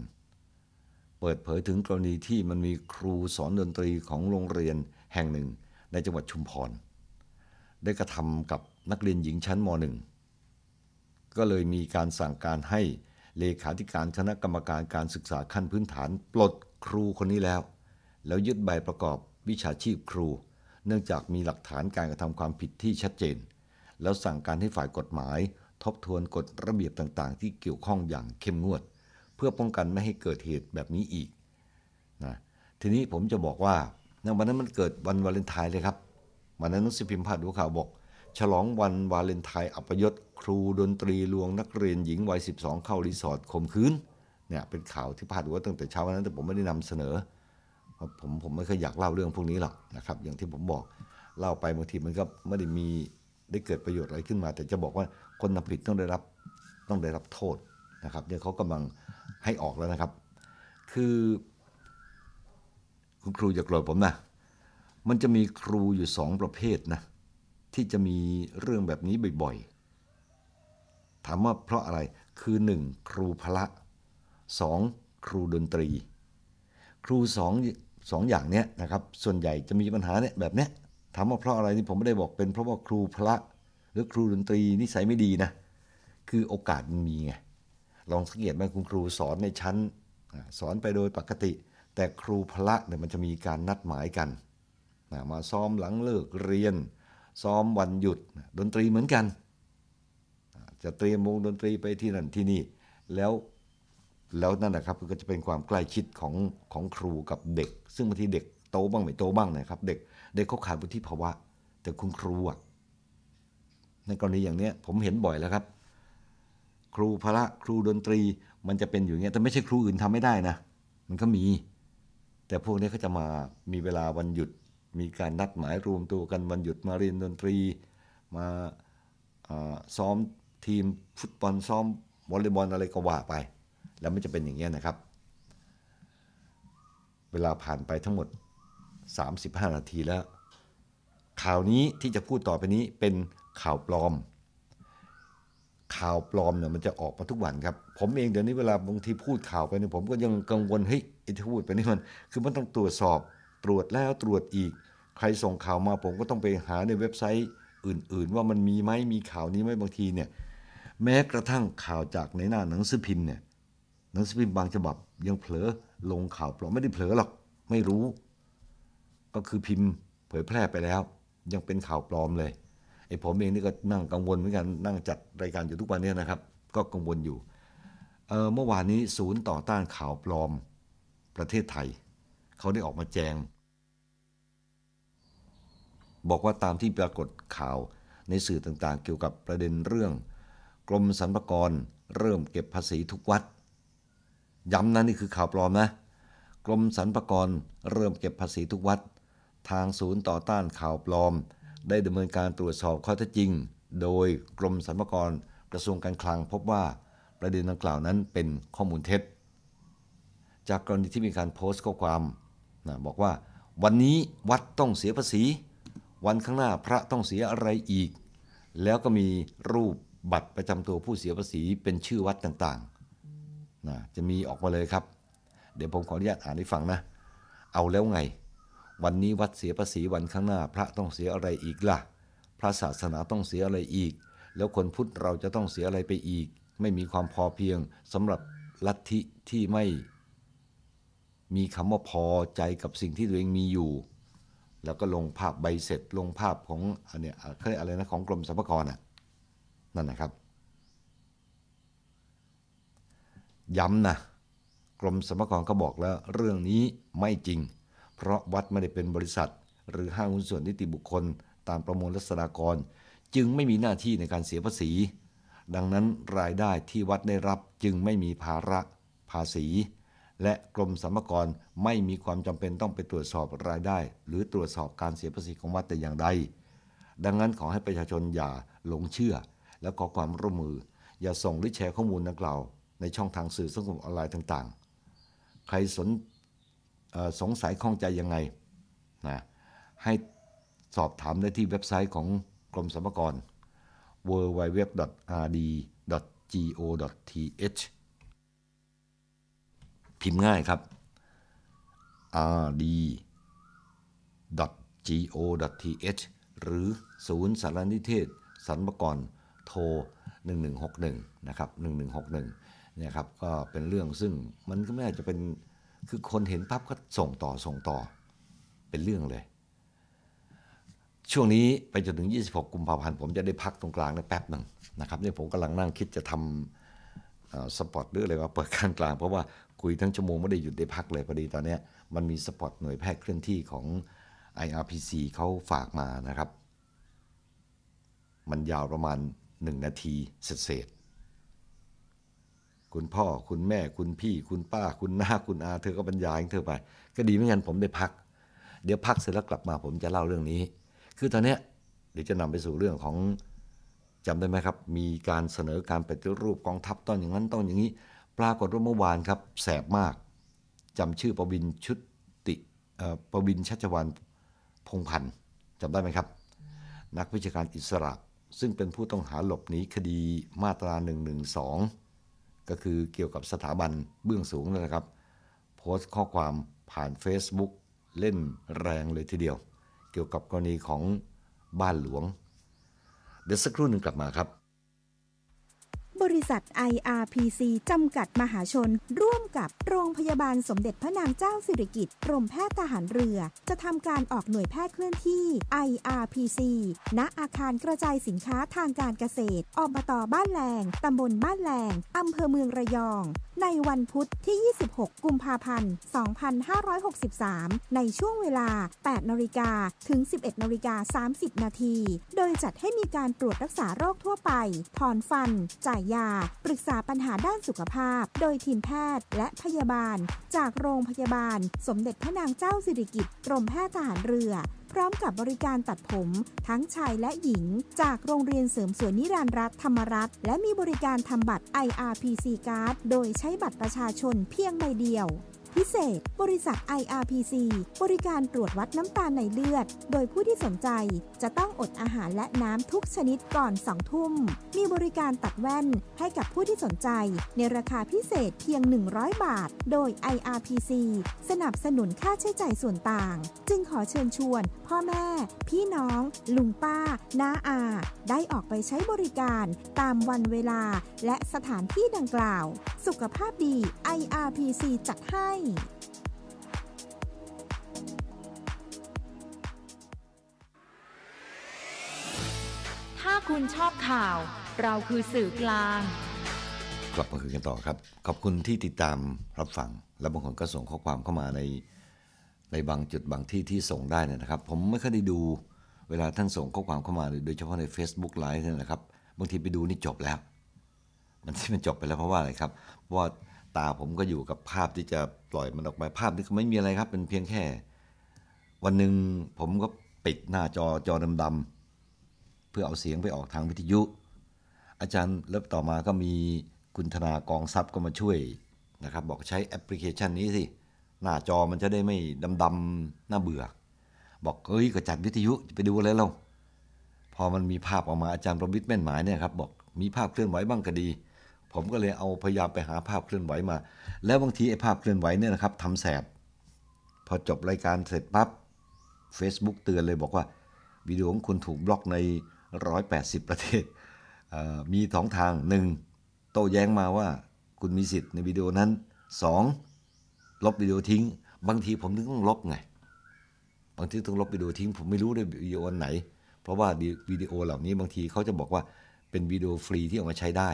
S1: เปิดเผยถึงกรณีที่มันมีครูสอนดนตรีของโรงเรียนแห่งหนึ่งในจังหวัดชุมพร ได้กระทำกับนักเรียนหญิงชั้นม .1 ก็เลยมีการสั่งการให้เลขาธิการคณะกรรมการการศึกษาขั้นพื้นฐานปลดครูคนนี้แล้ว แล้วยึดใบประกอบวิชาชีพครู เนื่องจากมีหลักฐานการกระทำความผิดที่ชัดเจน แล้วสั่งการให้ฝ่ายกฎหมายทบทวนกฎระเบียบต่างๆ ที่เกี่ยวข้องอย่างเข้มงวด เพื่อป้องกันไม่ให้เกิดเหตุแบบนี้อีกนะทีนี้ผมจะบอกว่านะวันนั้นมันเกิดวันวาเลนไทน์เลยครับวันนั้นนุสิพิมพ์พาดหัวข่าวบอก ฉลองวันวาเลนไทน์อัปยศครูดนตรีลวงนักเรียนหญิงวัยสิเข้ารีสอร์ทข่มขืนเนี่ยเป็นข่าวที่พาดหัวตั้งแต่เช้าวันนั้นแต่ผมไม่ได้นำเสนอเพราะผมผมไม่เคยอยากเล่าเรื่องพวกนี้หรอกนะครับอย่างที่ผมบอกเล่าไปบางทีมันก็ไม่ได้มีได้เกิดประโยชน์อะไรขึ้นมา แต่จะบอกว่าคนทำผิดต้องได้รับต้องได้รับโทษนะครับเนี่ยเขากำลังให้ออกแล้วนะครับ คือคุณครูอย่าโกรธผมนะ มันจะมีครูอยู่สองประเภทนะที่จะมีเรื่องแบบนี้บ่อยๆถามว่าเพราะอะไรคือหนึ่งครูพระสองครูดนตรี ครูสองสองอย่างเนี้ยนะครับส่วนใหญ่จะมีปัญหาเนี่ยแบบเนี้ยถามว่าเพราะอะไรนี่ผมไม่ได้บอกเป็น เพราะว่าครูพระหรือครูดนตรีนิสัยไม่ดีนะคือโอกาสมันมีไงลองสังเกตไหมคุณครูสอนในชั้นสอนไปโดยปกติแต่ครูพละเนี่ยมันจะมีการนัดหมายกันนะมาซ้อมหลังเลิกเรียน ซ้อมวันหยุดดนตรีเหมือนกัน จะเตรียมวงดนตรีไปที่นั่นที่นี่ แล้วแล้วนั่นนะครับก็จะเป็นความใกล้ชิดของของครูกับเด็ก ซึ่งบางทีเด็กโตบ้างไม่โตบ้างนะครับ เด็กเด็กเขาขาดวุฒิภาวะแต่คุณครูอะในกรณีอย่างเนี้ยผมเห็นบ่อยแล้วครับ ครูพระครูดนตรีมันจะเป็นอยู่เงี้ยแต่ไม่ใช่ครูอื่นทำไม่ได้นะ มันก็มีแต่พวกนี้เขาจะมามีเวลาวันหยุด มีการนัดหมายรวมตัวกันวันหยุดมาเรียนดนตรี มาซ้อมทีมฟุตบอล ซ้อมวอลเลย์บอลอะไรก็ว่าไป แล้วไม่จะเป็นอย่างนี้นะครับ เวลาผ่านไปทั้งหมด 35 นาทีแล้ว ข่าวนี้ที่จะพูดต่อไปนี้เป็นข่าวปลอมข่าวปลอมเนี่ยมันจะออกมาทุกวันครับผมเองเดี๋ยวนี้เวลาบางทีพูดข่าวไปเนี่ยผมก็ยังกังวลเฮ้ยไอ้ที่พูดไปนี่มันคือมันต้องตรวจสอบตรวจแล้วตรวจอีก ใครส่งข่าวมาผมก็ต้องไปหาในเว็บไซต์อื่น ๆ ว่ามันมีไหมมีข่าวนี้ไหมบางทีเนี่ย แม้กระทั่งข่าวจากในหน้าหนังสือพิมพ์เนี่ยหนังสือพิมพ์บางฉบับ ยังเผลอลงข่าวปลอมไม่ได้เผลอหรอกไม่รู้ ก็คือพิมพ์เผยแพร่ไปแล้ว ยังเป็นข่าวปลอมเลยไอ้ผมเองนี่ก็นั่งกังวลเหมือนกันนั่งจัดรายการอยู่ทุกวันนี้นะครับ ก็กังวลอยู่เมื่อวานนี้ศูนย์ต่อต้านข่าวปลอมประเทศไทยเขาได้ออกมาแจงบอกว่าตามที่ปรากฏข่าวในสื่อต่างๆ เกี่ยวกับประเด็นเรื่องกรมสรรพากรเริ่มเก็บภาษีทุกวัด ย้ำนะนี่คือข่าวปลอมนะกรมสรรพากรเริ่มเก็บภาษีทุกวัด ทางศูนย์ต่อต้านข่าวปลอมได้ดำเนินการตรวจสอบข้อเท็จจริง โดยกรมสรรพากรกระทรวงการคลังพบว่าประเด็นดังกล่าวนั้นเป็นข้อมูลเท็จ จากกรณีที่มีการโพสต์ข้อความนะบอกว่า วันนี้วัดต้องเสียภาษี วันข้างหน้าพระต้องเสียอะไรอีก แล้วก็มีรูปบัตรประจำตัวผู้เสียภาษีเป็นชื่อวัดต่างๆนะจะมีออกมาเลยครับ เดี๋ยวผมขออนุญาตอ่านให้ฟังนะ เอาแล้วไงวันนี้วัดเสียภาษีวันข้างหน้า พระต้องเสียอะไรอีกละ่ะ พระศาสนาต้องเสียอะไรอีก แล้วคนพุทธเราจะต้องเสียอะไรไปอีก ไม่มีความพอเพียงสำหรับลัทธิที่ไม่มีคำว่าพอใจกับสิ่งที่ตัวเองมีอยู่ แล้วก็ลงภาพใบเสร็จลงภาพของอันเนี้ยเคยอะไรนะของกรมสรรพากรน่ะนั่นนะครับ ย้ำนะกรมสรรพากรก็บอกแล้ว เรื่องนี้ไม่จริงเพราะวัดไม่ได้เป็นบริษัท หรือห้างหุ้นส่วนนิติบุคคล ตามประมวลรัษฎากร จึงไม่มีหน้าที่ในการเสียภาษี ดังนั้นรายได้ที่วัดได้รับจึงไม่มีภาระ ภาษี และกรมสรรพากรไม่มีความจำเป็นต้องไปตรวจสอบรายได้ หรือตรวจสอบการเสียภาษีของวัดแต่อย่างใดดังนั้นขอให้ประชาชนอย่าหลงเชื่อ และขอความร่วมมือ อย่าส่งหรือแชร์ข้อมูลดังกล่าว ในช่องทางสื่อสังคมออนไลน์ต่างๆใครสนสงสัยข้องใจยังไงนะให้สอบถามได้ที่เว็บไซต์ของกรมสรรพากร www.rd.go.th พิมพ์ง่ายครับ rd.go.th หรือศูนย์สารนิเทศสรรพากรโทร 1161นะครับ1161เนี่ยครับก็เป็นเรื่องซึ่งมันก็ไม่อาจจะเป็นคือคนเห็นปั๊บก็ส่งต่อส่งต่อเป็นเรื่องเลย ช่วงนี้ไปจนถึง 26 กุมภาพันธ์ ผมจะได้พักตรงกลางนะแป๊บหนึ่งนะครับเนี่ยผมกำลังนั่งคิดจะทำสปอตหรืออะไรว่า เปิดกลางกลางเพราะว่าคุยทั้งชั่วโมงไม่ได้หยุดได้พักเลยพอดีตอนนี้มันมีสปอตหน่วยแพทย์เคลื่อนที่ของ IRPC เขาฝากมานะครับ มันยาวประมาณ 1 นาที เสร็จคุณพ่อ คุณแม่ คุณพี่ คุณป้า คุณน้า คุณอา เธอก็บรรยายขงเธอไปก็ดีไม่งั้นผมได้พัก เดี๋ยวพักเสร็จแล้วกลับมาผมจะเล่าเรื่องนี้ คือตอนนี้เดี๋ยวจะนำไปสู่เรื่องของจำได้ไหมครับ มีการเสนอการปฏิรูปกองทัพตอนอย่างนั้นต้องอย่างนี้ ปรากฏว่าเมื่อวานครับ แสบมาก จำชื่อประวินชุดติประวินชัชวานพงพันธ์จำได้ไหมครับ นักวิชาการอิสระ ซึ่งเป็นผู้ต้องหาหลบหนีคดีมาตรา112ก็คือเกี่ยวกับสถาบันเบื้องสูงนะครับ โพสต์ข้อความผ่าน Facebook เล่นแรงเลยทีเดียว เกี่ยวกับกรณีของบ้านหลวง เดี๋ยวสักครู่หนึ่งกลับมาครับ
S3: บริษัท IRPC จำกัดมหาชน ร่วมกับโรงพยาบาลสมเด็จพระนางเจ้าสิริกิติ์กรมแพทย์ทหารเรือ จะทำการออกหน่วยแพทย์เคลื่อนที่ IRPC ณอาคารกระจายสินค้าทางการเกษตรอบตบ้านแหลงตำบลบ้านแหลงอำเภอเมืองระยองในวันพุธที่ 26 กุมภาพันธ์ 2563 ในช่วงเวลา 8นาฬิกาถึง 11นาฬิกา30 นาที โดยจัดให้มีการตรวจรักษาโรคทั่วไป ถอนฟัน จ่ายยา ปรึกษาปัญหาด้านสุขภาพ โดยทีมแพทย์และพยาบาล จากโรงพยาบาล สมเด็จพระนางเจ้าสิริกิติ์กรมแพทย์ทหารเรือพร้อมกับบริการตัดผม ทั้งชายและหญิง จากโรงเรียนเสริมสวยนิรันดรัธรรมรัตน์และมีบริการทำบัตร IRPC Card โดยใช้บัตรประชาชนเพียงใบเดียวพิเศษ บริษัท IRPC บริการตรวจวัดน้ำตาลในเลือด โดยผู้ที่สนใจ จะต้องอดอาหารและน้ำทุกชนิดก่อนสองทุ่ม มีบริการตัดแว่นให้กับผู้ที่สนใจ ในราคาพิเศษเพียง 100 บาท โดย IRPC สนับสนุนค่าใช้จ่ายส่วนต่าง จึงขอเชิญชวน พ่อแม่ พี่น้อง ลุงป้า น้าอา ได้ออกไปใช้บริการตามวันเวลา และสถานที่ดังกล่าว สุขภาพดี IRPC จัดให้ถ้าคุณชอบข่าวเราคือสื่อกลาง กลับมาคุยกันต
S1: ่อครับ ขอบคุณที่ติดตามรับฟัง และบางคนก็ส่งข้อความเข้ามาในในบางจุดบางที่ที่ส่งได้นะครับ ผมไม่ค่อยได้ดูเวลาท่านส่งข้อความเข้ามาโดยเฉพาะใน Facebook ไล v ์นี่นะครับบางทีไปดูนี่จบแล้วมันที่มันจบไปแล้วเพราะว่าอะไรครับเพราะว่าตาผมก็อยู่กับภาพที่จะปล่อยมันออกไปภาพนี้ก็ไม่มีอะไรครับ เป็นเพียงแค่ วันหนึ่งผมก็ปิดหน้าจอจอดำๆเพื่อเอาเสียงไปออกทางวิทยุ อาจารย์แล้วต่อมาก็มีคุณธนากองทรัพย์ก็มาช่วยนะครับบอกใช้แอปพลิเคชันนี้สิหน้าจอมันจะได้ไม่ดำๆน่าเบื่อบอกเอ้ยก็จัดวิทยุไปดูอะไรเราพอมันมีภาพออกมาอาจารย์ประวิทย์แม่นหมายเนี่ยครับบอกมีภาพเคลื่อนไหวบ้างก็ดีผมก็เลยเอาพยายามไปหาภาพเคลื่อนไหวมา แล้วบางที ไอ้ภาพเคลื่อนไหวเนี่ยนะครับทำแสบ พอจบรายการเสร็จปับ๊บ Facebook เตือนเลยบอกว่าวิดีโอของคุณถูกบล็อกใน 180 ประเทศ มีสองทาง 1. โต้แย้งมาว่าคุณมีสิทธิ์ในวิดีโอนั้น 2. ลบวิดีโอทิ้ง บางทีผมถึงต้องลบไง บางทีต้องลบวิดีโอทิ้ง ผมไม่รู้ด้วยวิดีโอันไหน เพราะว่าวิดีโอเหล่านี้บางทีเขาจะบอกว่าเป็นวิดีโอฟรีที่ออกมาใช้ได้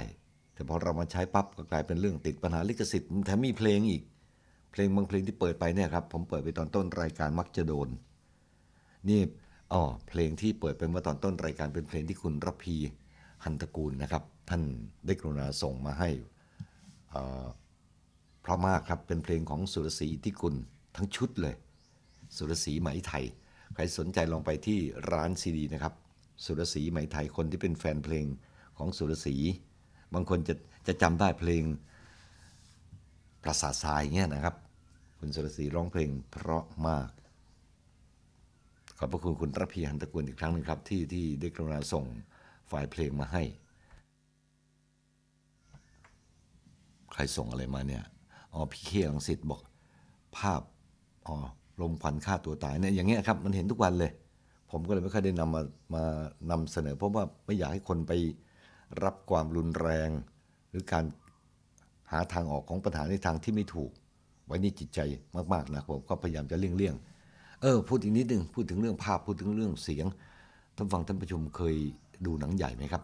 S1: แต่พอเรามาใช้ปั๊บก็กลายเป็นเรื่องติดปัญหาลิขสิทธิ์แถมมีเพลงอีก เพลงบางเพลงที่เปิดไปเนี่ยครับ ผมเปิดไปตอนต้นรายการมักจะโดนนี่อ๋อเพลงที่เปิดไปเมื่อตอนต้นรายการเป็นเพลงที่คุณรพีหันตะกูลนะครับ ท่านได้กรุณาส่งมาให้ เพราะมากครับ เป็นเพลงของสุรศรีที่คุณ ทั้งชุดเลย สุรศรีไหมไทย ใครสนใจลองไปที่ร้านซีดีนะครับสุรศรีไหมไทย คนที่เป็นแฟนเพลงของสุรศรีบางคนจะจะจำได้เพลง ประสาทรายเงี้ยนะครับ คุณสุรศรีร้องเพลงเพราะมากขอบพระคุณ คุณระพีหันตะกุลอีกครั้งหนึ่งครับ ที่ ที่ได้กรุณาส่ง ไฟล์เพลงมาให้ ใครส่งอะไรมาเนี่ย อ๋อพี่เคลังสิ์บอก ภาพ อ๋อลมควันฆ่าตัวตายเนี่ยอย่างเงี้ยครับ มันเห็นทุกวันเลย ผมก็เลยไม่ค่อยได้นำมามานำเสนอ เพราะว่าไม่อยากให้คนไปรับความรุนแรงหรือการหาทางออกของปัญหาในทางที่ไม่ถูก ไว้นี่จิตใจมากๆนะผมก็พยายามจะเลี่ยงๆ เออพูดอีกนิดนึง พูดถึงเรื่องภาพพูดถึงเรื่องเสียง ท่านฟังท่านประชุมเคยดูหนังใหญ่ไหมครับ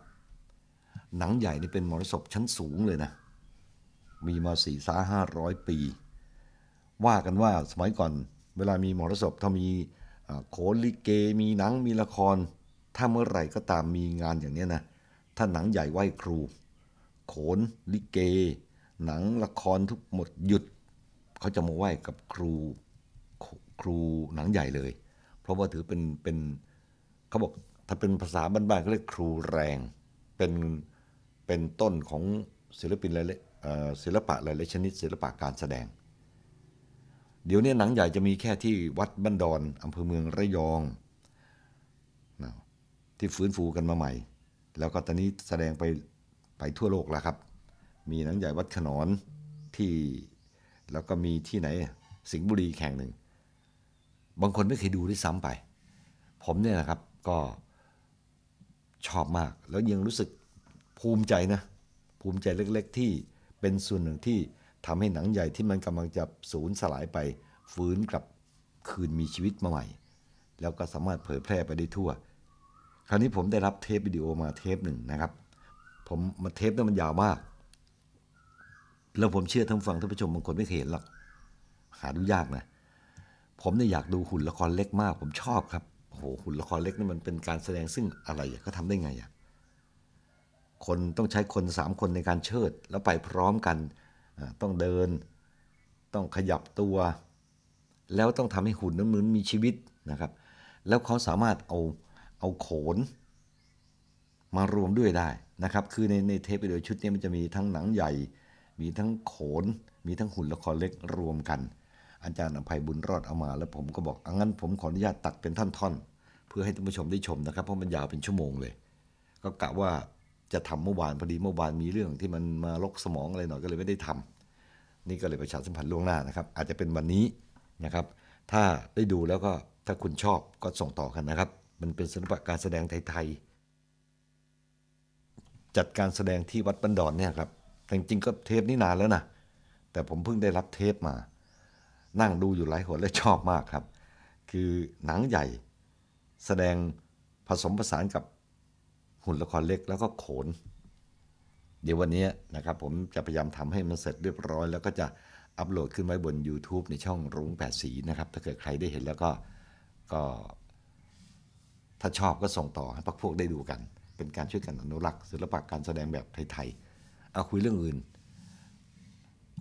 S1: หนังใหญ่นี่เป็นมรสพชั้นสูงเลยนะ มีมาสี่สาห้าร้อยปี ว่ากันว่าสมัยก่อนเวลามีมรสพถ้ามีโขนลิเก มีหนังมีละครถ้าเมื่อไหร่ก็ตามมีงานอย่างนี้นะถ้าหนังใหญ่ไหวครูโขนลิเก หนังละครทุกหมดหยุดเขาจะมาไหว้กับครูครูหนังใหญ่เลย เพราะว่าถือเป็นเป็นเขาบอกถ้าเป็นภาษาบ้านๆเขาเรียกครูแรง เป็นเป็นต้นของศิลปินหลายศิลปะหลายชนิด ศิลปะการแสดง เดี๋ยวนี้หนังใหญ่จะมีแค่ที่วัดบ้านดอนอำเภอเมืองระยองที่ฟื้นฟูกันมาใหม่แล้วก็ตอนนี้แสดงไปไปทั่วโลกแล้วครับ มีหนังใหญ่วัดขนอนที่แล้วก็มีที่ไหนสิงห์บุรีแข่งหนึ่ง บางคนไม่เคยดูด้วยซ้ำไป ผมเนี่ยนะครับก็ชอบมากแล้วยังรู้สึกภูมิใจนะภูมิใจเล็กๆ ที่เป็นส่วนหนึ่งที่ทำให้หนังใหญ่ที่มันกำลังจะสูญสลายไปฟื้นกลับคืนมีชีวิตมาใหม่ แล้วก็สามารถเผยแพร่ไปได้ทั่วคราวนี้ผมได้รับเทปวิดีโอมาเทปหนึ่งนะครับ ผมมาเทปนั้นมันยาวมากแล้วผมเชื่อท่านฟังท่านผู้ชมบางคนไม่เห็นหรอกหาดูยากนะผมเนี่ยอยากดูหุ่นละครเล็กมาก ผมชอบครับโอ้โหหุ่นละครเล็กนี่มันเป็นการแสดงซึ่งอะไรก็ทำได้ไงอะคนต้องใช้คนสามคนในการเชิดแล้วไปพร้อมกันต้องเดินต้องขยับตัวแล้วต้องทำให้หุ่นนั้นเหมือนมีชีวิตนะครับ แล้วเขาสามารถเอาเอาโขนมารวมด้วยได้นะครับ คือในในเทปวิดีโอชุดนี้มันจะมีทั้งหนังใหญ่ มีทั้งโขน มีทั้งหุ่นละครเล็กรวมกัน อาจารย์อภัยบุญรอดเอามาแล้วผมก็บอกองั้น ผมขออนุญาตตัดเป็นท่อนๆเพื่อให้ท่านผู้ชมได้ชมนะครับ เพราะมันยาวเป็นชั่วโมงเลย ก็กะว่าจะทำเมื่อวานพอดีเมื่อวานมีเรื่องที่มันมาลกสมองอะไรหน่อยก็เลยไม่ได้ทำ นี่ก็เลยประชาสัมพันธ์ล่วงหน้านะครับ อาจจะเป็นวันนี้นะครับ ถ้าได้ดูแล้วก็ถ้าคุณชอบก็ส่งต่อกันนะครับมันเป็นศิลปะการแสดงไทยๆ จัดการแสดงที่วัดบันดอนเนี่ยครับแต่จริงก็เทปนี้นานแล้วนะ แต่ผมเพิ่งได้รับเทปมา นั่งดูอยู่หลายหนและชอบมากครับ คือหนังใหญ่แสดงผสมผสานกับหุ่นละครเล็กแล้วก็โขน เดี๋ยววันนี้นะครับผมจะพยายามทำให้มันเสร็จเรียบร้อย แล้วก็จะอัปโหลดขึ้นไว้บน YouTube ในช่องรุ้งแปดสีนะครับ ถ้าเกิดใครได้เห็นแล้วก็ก็ถ้าชอบก็ส่งต่อให้พวกได้ดูกัน เป็นการช่วยกันอนุรักษ์ ศิลปะการแสดงแบบไทยๆเอาคุยเรื่องอื่น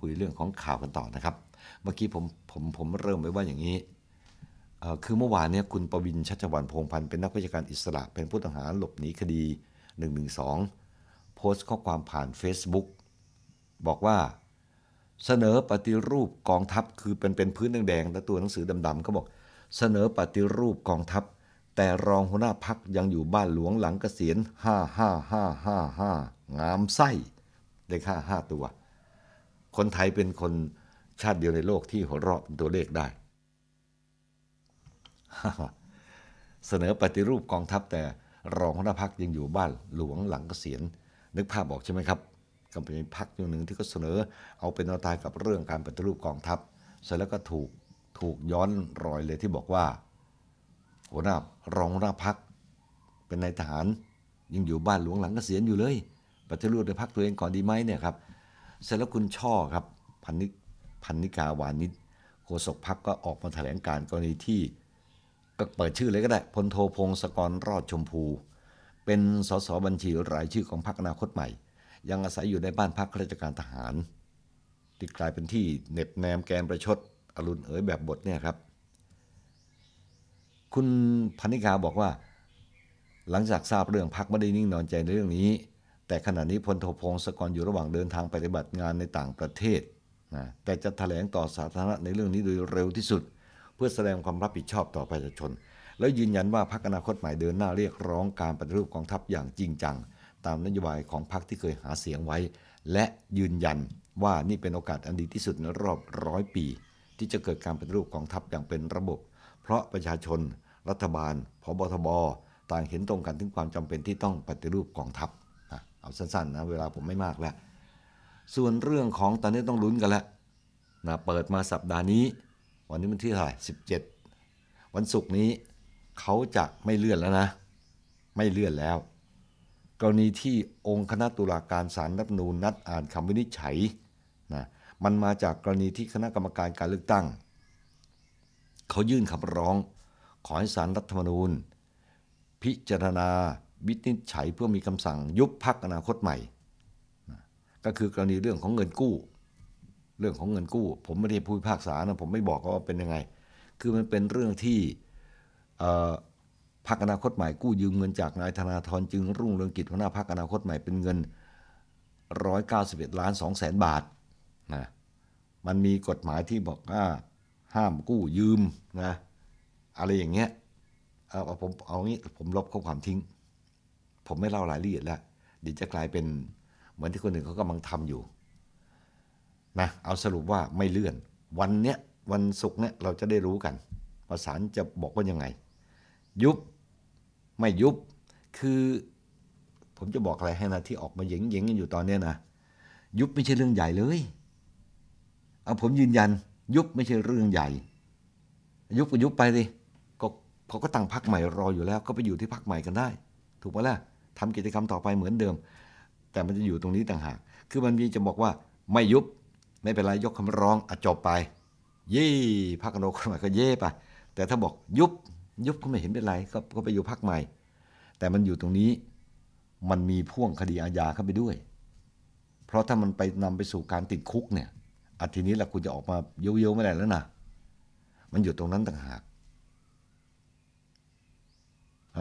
S1: คุยเรื่องของข่าวกันต่อนะครับ เมื่อกี้ผมผมผมเริ่มไว้ว่าอย่างนี้ คือเมื่อวานเนี่ยคุณประวินชัชวัลพงพันธ์เป็นนักวิชาการอิสระ เป็นผู้ต้องหาหลบหนีคดี1นึโพสต์ข้อความผ่าน Facebook บอกว่า เสนอปฏิรูปกองทัพคือเป็นเป็นพื้นแดงๆและตัวหนังสือดำๆก็บอกเสนอปฏิรูปกองทัพแต่รองหัวหน้าพักยังอยู่บ้านหลวงหลังเกษียณห้าห้าห้าห้าห้างามไส้เลขห้าห้าตัว คนไทยเป็นคนชาติเดียวในโลกที่หัวเราะเป็นตัวเลขได้ เสนอปฏิรูปกองทัพ แต่รองหัวหน้าพักยังอยู่บ้านหลวงหลังเกษียณนึกภาพออกใช่ไหมครับก็เป็นพักอยู่หนึ่งที่ก็เสนอเอาเป็นเอาตายกับเรื่องการปฏิรูปกองทัพ เสร็จแล้วก็ถูกถูกย้อนรอยเลยที่บอกว่าหัวหน้ารองหัน้าพักเป็นนายทหารยังอยู่บ้านหลวงหลังเกษียณอยู่เลย ปฏิรูปในพักตัวเองก่อนดีไหมเนี่ยครับเสร็จแล้วคุณช่อครับ พันนิพันนิกาวานิชโฆษกพักก็ออกมาแถลงการกรณีที่ ก็เปิดชื่อเลยก็ได้พลโทพงศกรรอดชมพู เป็นสสบัญชีรายชื่อของพักอนาคตใหม่ ยังอาศัยอยู่ในบ้านพักข้าราชการทหารที่กลายเป็นที่เน็บแนมแกนประชดอรุณเอ๋ยแบบบทเนี่ยครับคุณพนิกาบอกว่า หลังจากทราบเรื่องพักไม่ได้นิ่งนอนใจในเรื่องนี้ แต่ขณะนี้พลโทพงศกรอยู่ระหว่างเดินทางปฏิบัติงานในต่างประเทศนะแต่จะถแถลงต่อสาธารณะในเรื่องนี้โดยเร็วที่สุด เพื่อแสดงความรับผิดชอบต่อประชาชน แล้วยืนยันว่าพักอนาคตใหม่เดินหน้าเรียกร้องการปฏิรูปกองทัพอย่างจริงจัง ตามนโยบายของพรรคที่เคยหาเสียงไว้ และยืนยันว่านี่เป็นโอกาสอันดีที่สุดในรอบร้อยปี ที่จะเกิดการปฏิรูปกองทัพอย่างเป็นระบบ เพราะประชาชนรัฐบาลพบทบต่าง เห็นตรงกัน ถึง ความจำเป็นที่ต้อง ปฏิรูปกองทัพนะเอา สั้น ๆ นะ เวลา ผม ไม่ มาก แล้ว ส่วน เรื่อง ของ ตอนนี้ ต้อง ลุ้น กันแล้วนะเปิด มา สัปดาห์นี้ วันนี้มัน ที่เท่าไหร่็ดวัน ศุกร์นี้เขาจะ ไม่ เลื่อน แล้ว นะ ไม่ เลื่อน แล้ว กรณี ที่ องค์ คณะ ตุลาการสารรับนูนนัด อ่าน คำ วินิจฉัยนะมัน มา จาก กรณี ที่ คณะ กรรมการ การ เลือกตั้ง เขายื่นคำร้องขอให้สารรัฐธรรมนูญ พิจารณาวินิจฉัยเพื่อมีคำสั่งยุบพักอนาคตใหม่ก็คือกรณีเรื่องของเงินกู้เรื่องของเงินกู้ ผมไม่ได้พูดภาคษานะผมไม่บอกว่าเป็นยังไง คือมันเป็นเรื่องที่พักอนาคตใหม่กู้ยืมเงินจากนายธนาธรจึงรุ่งเรืองกิจหัวหน้าพักอนาคตใหม่เป็นเงิน 191ล้าน2แสนบาทนะมันมีกฎหมายที่บอกว่าห้ามกู้ยืมนะอะไรอย่างเงี้ยเอาผมเอางี้ผมลบข้อความทิ้ง ผมไม่เล่ารายละเอียดแล้วเดี๋ยวจะกลายเป็นเหมือนที่คนอื่นเขากำลังทำอยู่นะเอาสรุปว่าไม่เลื่อน วันเนี้ยวันศุกร์เนี้ยเราจะได้รู้กันว่าษาจะบอกว่ายังไง ยุบไม่ยุบคือผมจะบอกอะไรให้นะ ที่ออกมาเยงเยงกันอยู่ตอนเนี้ยนะยุบไม่ใช่เรื่องใหญ่เลยเอาผมยืนยัน ยุบไม่ใช่เรื่องใหญ่ ยุบก็ยุบไปสิเขาก็ตั้งพักใหม่รออยู่แล้ว ก็ไปอยู่ที่พักใหม่กันได้ ถูกไหมล่ะทำกิจกรรมต่อไปเหมือนเดิม แต่มันจะอยู่ตรงนี้ต่างหากคือมันมีจะบอกว่าไม่ยุบไม่เป็นไรยกคำร้องอจบไป เย่พักอนุคนใหม่ก็เย่ไปแต่ถ้าบอกยุบยุบก็ไม่เห็นเป็นไรก็ไปอยู่พักใหม่ แต่มันอยู่ตรงนี้มันมีพ่วงคดีอาญาเข้าไปด้วย เพราะถ้ามันไปนำไปสู่การติดคุกเนี่ยอาทีนี้แหละคุณจะออกมาเยอะๆไม่ได้แล้วนะมันอยู่ตรงนั้นต่างหาก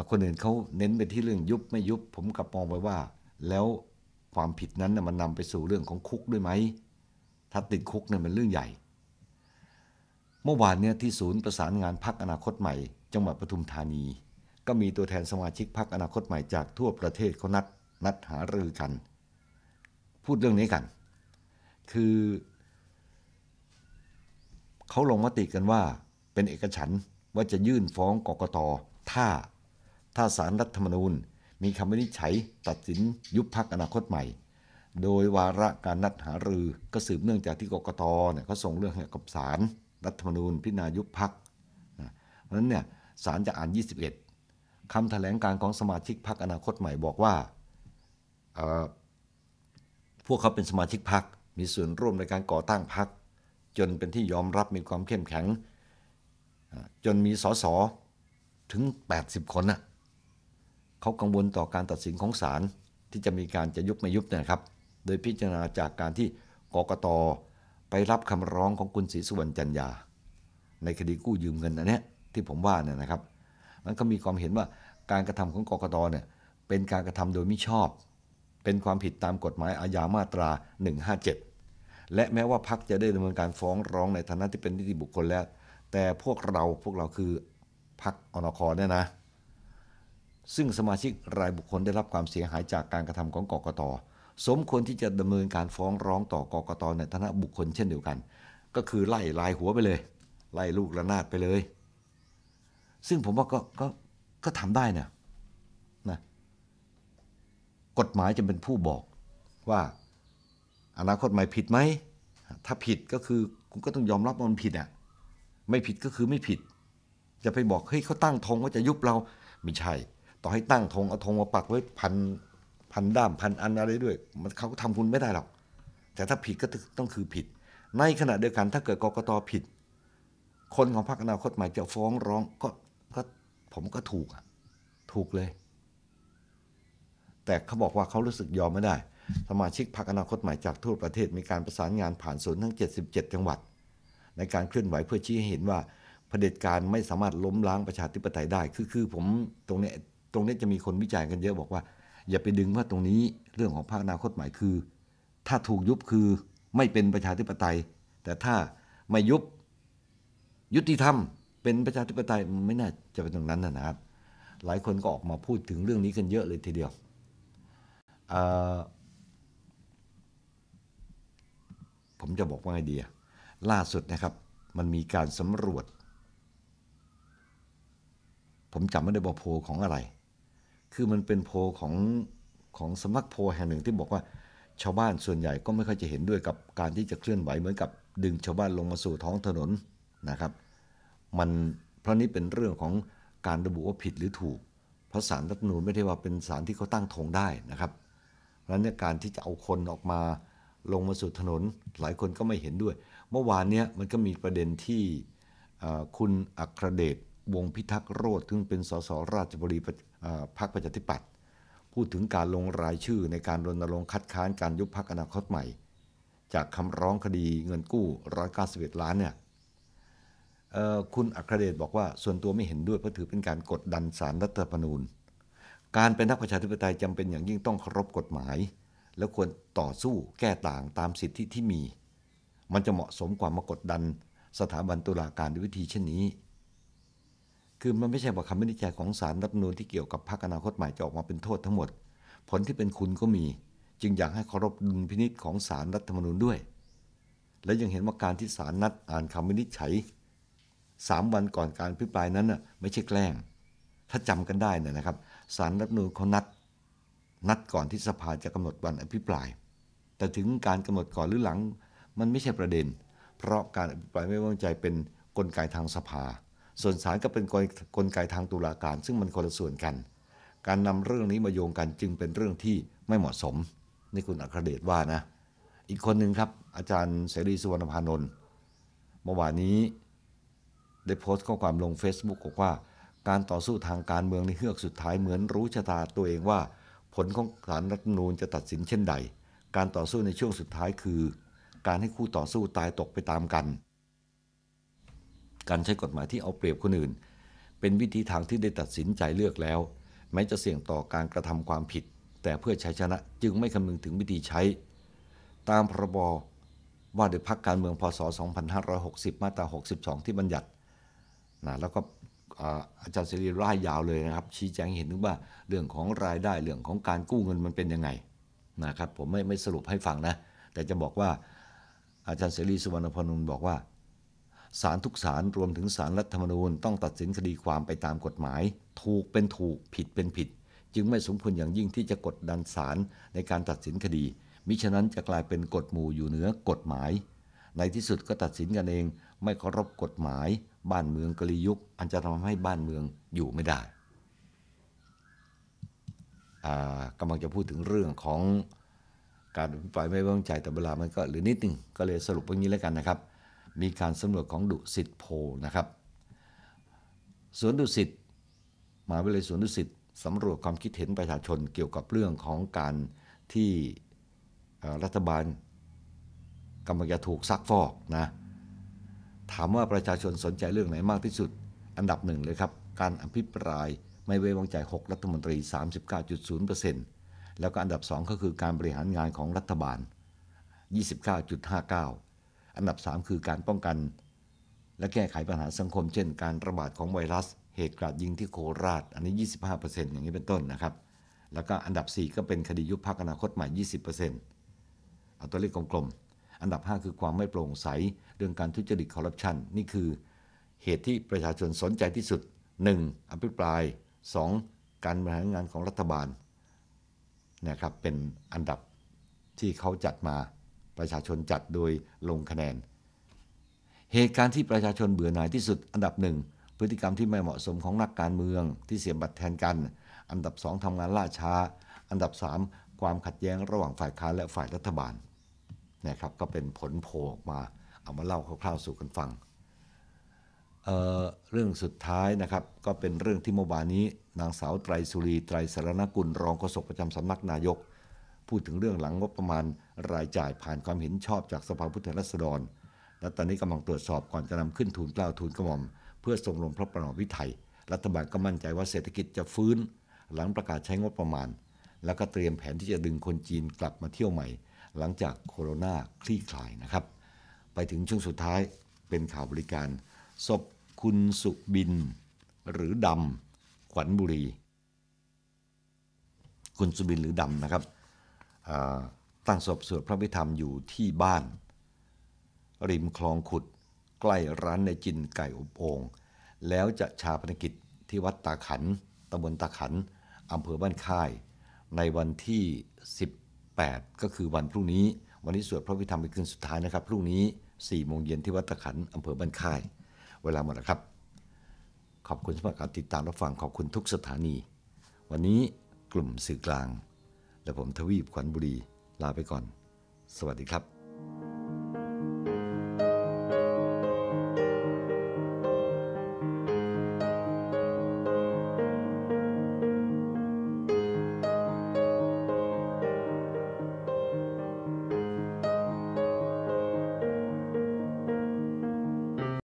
S1: คนอื่นเขาเน้นไปที่เรื่องยุบไม่ยุบ ผมกลับมองไปว่า แล้วความผิดนั้นมันนำไปสู่เรื่องของคุกด้วยไหมถ้าติดคุกเนี่ยมันเรื่องใหญ่ เมื่อวานเนี่ยที่ศูนย์ประสานงานพักอนาคตใหม่ จังหวัดปทุมธานี ก็มีตัวแทนสมาชิกพักอนาคตใหม่จากทั่วประเทศเขานัดนัดหารือกัน พูดเรื่องนี้กัน คือเขาลงมติกันว่าเป็นเอกฉันว่าจะยื่นฟ้องกกตถ้าถ้าสารรัฐธรรมนูญ มีคำวินิจฉัยตัดสินยุบพักอนาคตใหม่ โดยวาระการนัดหารือก็สืบเนื่องจากที่กกตเนี่ยเขาส่งเรื่องให้กับสารรัฐธรรมนูญ พิจารณายุบพักเพราะนั้นเนี่ยสารจะอ่าน 21คำแถลงการของสมาชิกพักอนาคตใหม่บอกว่าพวกเขาเป็นสมาชิกพักมีส่วนร่วมในการก่อตั้งพักจนเป็นที่ยอมรับมีความเข้มแข็งจนมีสสถึง80คนนะเขากังวลต่อการตัดสินของศาลที่จะมีการจะยุบไม่ยุบนะครับ โดยพิจารณาจากการที่กกตไปรับคำร้องของคุณศรีสุวรรณจันยา ในคดีกู้ยืมเงินอันนี้ที่ผมว่าเนี่ยนะครับมันก็มีความเห็นว่าการกระทำของกกตเนี่ยเป็นการกระทำโดยมิชอบ เป็นความผิดตามกฎหมายอาญามาตรา 157 และแม้ว่าพักจะได้ดำเนินการฟ้องร้องในฐานะที่เป็นนิติบุคคลแล้ว แต่พวกเราพวกเราคือพักอนคอเนี่ยนะซึ่งสมาชิกรายบุคคลได้รับความเสียหายจากการกระทำของกกตสมควรที่จะดำเนินการฟ้องร้องต่อกกตในฐานะบุคคลเช่นเดียวกัน ก็คือไล่ลายหัวไปเลย ไล่ลูกระนาดไปเลย ซึ่งผมว่าก็ก็ก็ทำได้นะนะกฎหมายจะเป็นผู้บอกว่า อนาคตใหม่ผิดไหมถ้าผิดก็คือคุณก็ต้องยอมรับว่ามันผิดอ่ะไม่ผิดก็คือไม่ผิด จะไปบอกเฮ้ยเขาตั้งธงว่าจะยุบเราไม่ใช่ต่อให้ตั้งธงเอาธงมาปักไว้พันพันด้ามพันอันอะไรด้วย มันเขาก็ทำคุณไม่ได้หรอกแต่ถ้าผิดก็ต้องคือผิด ในขณะเดียวกัน ถ้าเกิดกกตผิด คนของพรรคอนาคตใหม่จะฟ้องร้องก็ก็ผมก็ถูกอ่ะถูกเลย แต่เขาบอกว่าเขารู้สึกยอมไม่ได้สมาชิกพรรคอนาคตใหม่จากทั่วประเทศมีการประสานงานผ่านศูนย์ทั้ง 77 จังหวัด ในการเคลื่อนไหวเพื่อชี้ให้เห็นว่าเผด็จการไม่สามารถล้มล้างประชาธิปไตยได้คือคือผมตรงนี้ตรงนี้จะมีคนวิจัยกันเยอะบอกว่า อย่าไปดึงว่าตรงนี้เรื่องของภาคอนาคตใหม่คือ ถ้าถูกยุบคือไม่เป็นประชาธิปไตย แต่ถ้าไม่ยุบยุติธรรม เป็นประชาธิปไตยไม่น่าจะเป็นตรงนั้นนะครับหลายคนก็ออกมาพูดถึงเรื่องนี้กันเยอะเลยทีเดียว ผมจะบอกว่าไอเดียล่าสุดนะครับ มันมีการสำรวจ ผมจำไม่ได้บอโพของอะไรคือมันเป็นโพของของสำนักโพแห่งหนึ่งที่บอกว่า ชาวบ้านส่วนใหญ่ก็ไม่ค่อยจะเห็นด้วยกับการที่จะเคลื่อนไหวเหมือนกับดึงชาวบ้านลงมาสู่ท้องถนนนะครับมันเพราะนี้เป็นเรื่องของการระบุว่าผิดหรือถูกเพราะสารรัฐนูนไม่ได้ว่าเป็นสารที่เขาตั้งธงได้นะครับ เพราะนี่การที่จะเอาคนออกมาลงมาสู่ถนนหลายคนก็ไม่เห็นด้วย เมื่อวานเนี้ยมันก็มีประเด็นที่คุณอัครเดชวงพิทักษ์โรธซึ่งเป็นสสราชบุรีพรรคประชาธิปัตย์พูดถึงการลงรายชื่อในการรณรงค์คัดค้านการยุบพรรคอนาคตใหม่ จากคำร้องคดีเงินกู้ร้อยเก้าสิบเอ็ดล้านเนี่ยคุณอัครเดชบอกว่าส่วนตัวไม่เห็นด้วยเพราะถือเป็นการกดดันสารรัฐธรรมนูญ การเป็นนักประชาธิปไตยจำเป็นอย่างยิ่งต้องเคารพกฎหมาย และควรต่อสู้แก้ต่างตามสิทธิที่มี มันจะเหมาะสมกว่ามากดดัน สถาบันตุลาการด้วยวิธีเช่นนี้คือมันไม่ใช่ว่าคำวินิจฉัยของศาลรัฐนูนที่เกี่ยวกับพรรคอนาคตใหม่จะออกมาเป็นโทษทั้งหมด ผลที่เป็นคุณก็มี จึงอยากให้เคารพดุลพินิษของศาลรัฐธรรมนูญด้วย และยังเห็นว่าการที่ศาลนัดอ่านคำวินิจฉัยสามวันก่อนการพิปรายนั้นน่ะไม่ใช่แกล้งถ้าจำกันได้นะครับศาลรัฐนูนเขานัด นัดก่อนที่สภาจะกำหนดวันอภิปราย แต่ถึงการกำหนดก่อนหรือหลังมันไม่ใช่ประเด็น เพราะการอภิปรายไม่ววางใจเป็นนกลไกทางสภาส่วนศาลก็เป็นกลไกทางตุลาการ ซึ่งมันคนละส่วนกัน การนำเรื่องนี้มาโยงกันจึงเป็นเรื่องที่ไม่เหมาะสมนี่คุณอัครเดชว่านะอีกคนหนึ่งครับอาจารย์เสรีสุวรรณพานนท์เมื่อวานนี้ ได้โพสต์ข้อความลง Facebook บอกว่าการต่อสู้ทางการเมืองในเฮือกสุดท้ายเหมือนรู้ชะตาตัวเองว่า ผลของสารรัฐนูญจะตัดสินเช่นใด การต่อสู้ในช่วงสุดท้ายคือ การให้คู่ต่อสู้ตายตกไปตามกันการใช้กฎหมายที่เอาเปรียบคนอื่น เป็นวิธีทางที่ได้ตัดสินใจเลือกแล้วแม้จะเสี่ยงต่อการกระทำความผิด แต่เพื่อชัยชนะจึงไม่คำนึงถึงวิธีใช้ ตามพรบว่าโดยพักการเมืองพศ 2560 มาตรา62 ที่บัญญัตินะแล้วก็อาจารย์เสรีร่ายยาวเลยนะครับ ชี้แจงเห็นถึงว่าเรื่องของรายได้เรื่องของการกู้เงินมันเป็นยังไงนะครับผมไม่ไม่สรุปให้ฟังนะแต่จะบอกว่า อาจารย์เสรีสุวรรณพนุนบอกว่าศาลทุกศาลรวมถึงศาลรัฐธรรมนูญต้องตัดสินคดีความไปตามกฎหมาย ถูกเป็นถูกผิดเป็นผิด จึงไม่สมควรอย่างยิ่งที่จะกดดันศาลในการตัดสินคดีมิฉะนั้นจะกลายเป็นกฎหมู่อยู่เหนือกฎหมาย ในที่สุดก็ตัดสินกันเองไม่เคารพกฎหมายบ้านเมืองกลียุคอันจะทำให้บ้านเมืองอยู่ไม่ได้กำลังจะพูดถึงเรื่องของการปล่อยไม่ไว้วางใจแต่เวลามันก็หรือนิดนึงก็เลยสรุปเพียองนี้แล้วกันนะครับมีการสำรวจของดุสิตโพนะครับ สวนดุสิตมาวิเลยสวนดุสิตสำรวจความคิดเห็นประชาชนเกี่ยวกับเรื่องของการที่รัฐบาลกำลังจะถูกซักฟอกนะถามว่าประชาชนสนใจเรื่องไหนมากที่สุด อันดับหนึ่งเลยครับ การอภิปรายไม่ไว้วางใจ6รัฐมนตรี 39.0%แล้วก็อันดับ 2 ก็คือการบริหารงานของรัฐบาล 29.59อันดับ 3 คือการป้องกัน และแก้ไขปัญหาสังคมเช่นการระบาดของไวรัส เหตุการณ์ยิงที่โคราช อันนี้ 25%อย่างนี้เป็นต้นนะครับ แล้วก็อันดับ 4 ก็เป็นคดียุบพักอนาคตใหม่ย20%เอาตัวเลขกลมๆอันดับ 5 คือความไม่โปร่งใสเรื่องการทุจริตคอร์รัปชัน นี่คือเหตุที่ประชาชนสนใจที่สุด 1. อภิปราย 2. การบริหารงานของรัฐบาลนะครับเป็นอันดับที่เขาจัดมาประชาชนจัดโดยลงคะแนน เหตุการณ์ที่ประชาชนเบื่อหน่ายที่สุดอันดับหนึ่งพฤติกรรมที่ไม่เหมาะสมของนักการเมือง ที่เสียบัตรแทนกัน อันดับสองทำงานล่าช้า อันดับสามความขัดแย้งระหว่างฝ่ายค้านและฝ่ายรัฐบาลนะครับก็เป็นผลโผล่ออกมา เอามาเล่าคร่าวๆสู่กันฟังเเรื่องสุดท้ายนะครับก็เป็นเรื่องที่เมื่อวานนี้นางสาวไตรสุรีไตรสารณกุลรองโฆษกประจำสำนักนายกพูดถึงเรื่องหลังงบประมาณ รายจ่ายผ่านความเห็นชอบจากสภาผู้แทนราษฎร และตอนนี้กำลังตรวจสอบก่อนจะนำขึ้นทูลเกล้าทูลกระหม่อม เพื่อทรงลงพระประนอมวิถทยรัฐบาลก็มั่นใจว่าเศรษฐกิจจะฟื้นหลังประกาศใช้งบประมาณ แล้วก็เตรียมแผนที่จะดึงคนจีนกลับมาเที่ยวใหม่ หลังจากโควิดคลี่คลายนะครับ ไปถึงช่วงสุดท้ายเป็นข่าวบริการ ศพคุณสุบินหรือดำขวัญบุรี คุณสุบินหรือดำนะครับตั้งศพสวดพระพิธรรมอยู่ที่บ้าน ริมคลองขุดใกล้ร้านในจินไก่อบโอง แล้วจะชาปนกิจที่วัดตาขันตำบลตาขันอำเภอบ้านค่าย ในวันที่ 18 ก็คือวันพรุ่งนี้ วันนี้สวดพระพิธรรมเป็นคืนสุดท้ายนะครับ พรุ่งนี้4โมงเย็นที่วัดตาขันอำเภอบ้านค่าย เวลาหมดแล้วครับ ขอบคุณสำหรับการติดตามรับฟัง ขอบคุณทุกสถานี วันนี้กลุ่มสื่อกลางและผมทวีปขวัญบุรี ลาไปก่อน สวัสดีครับ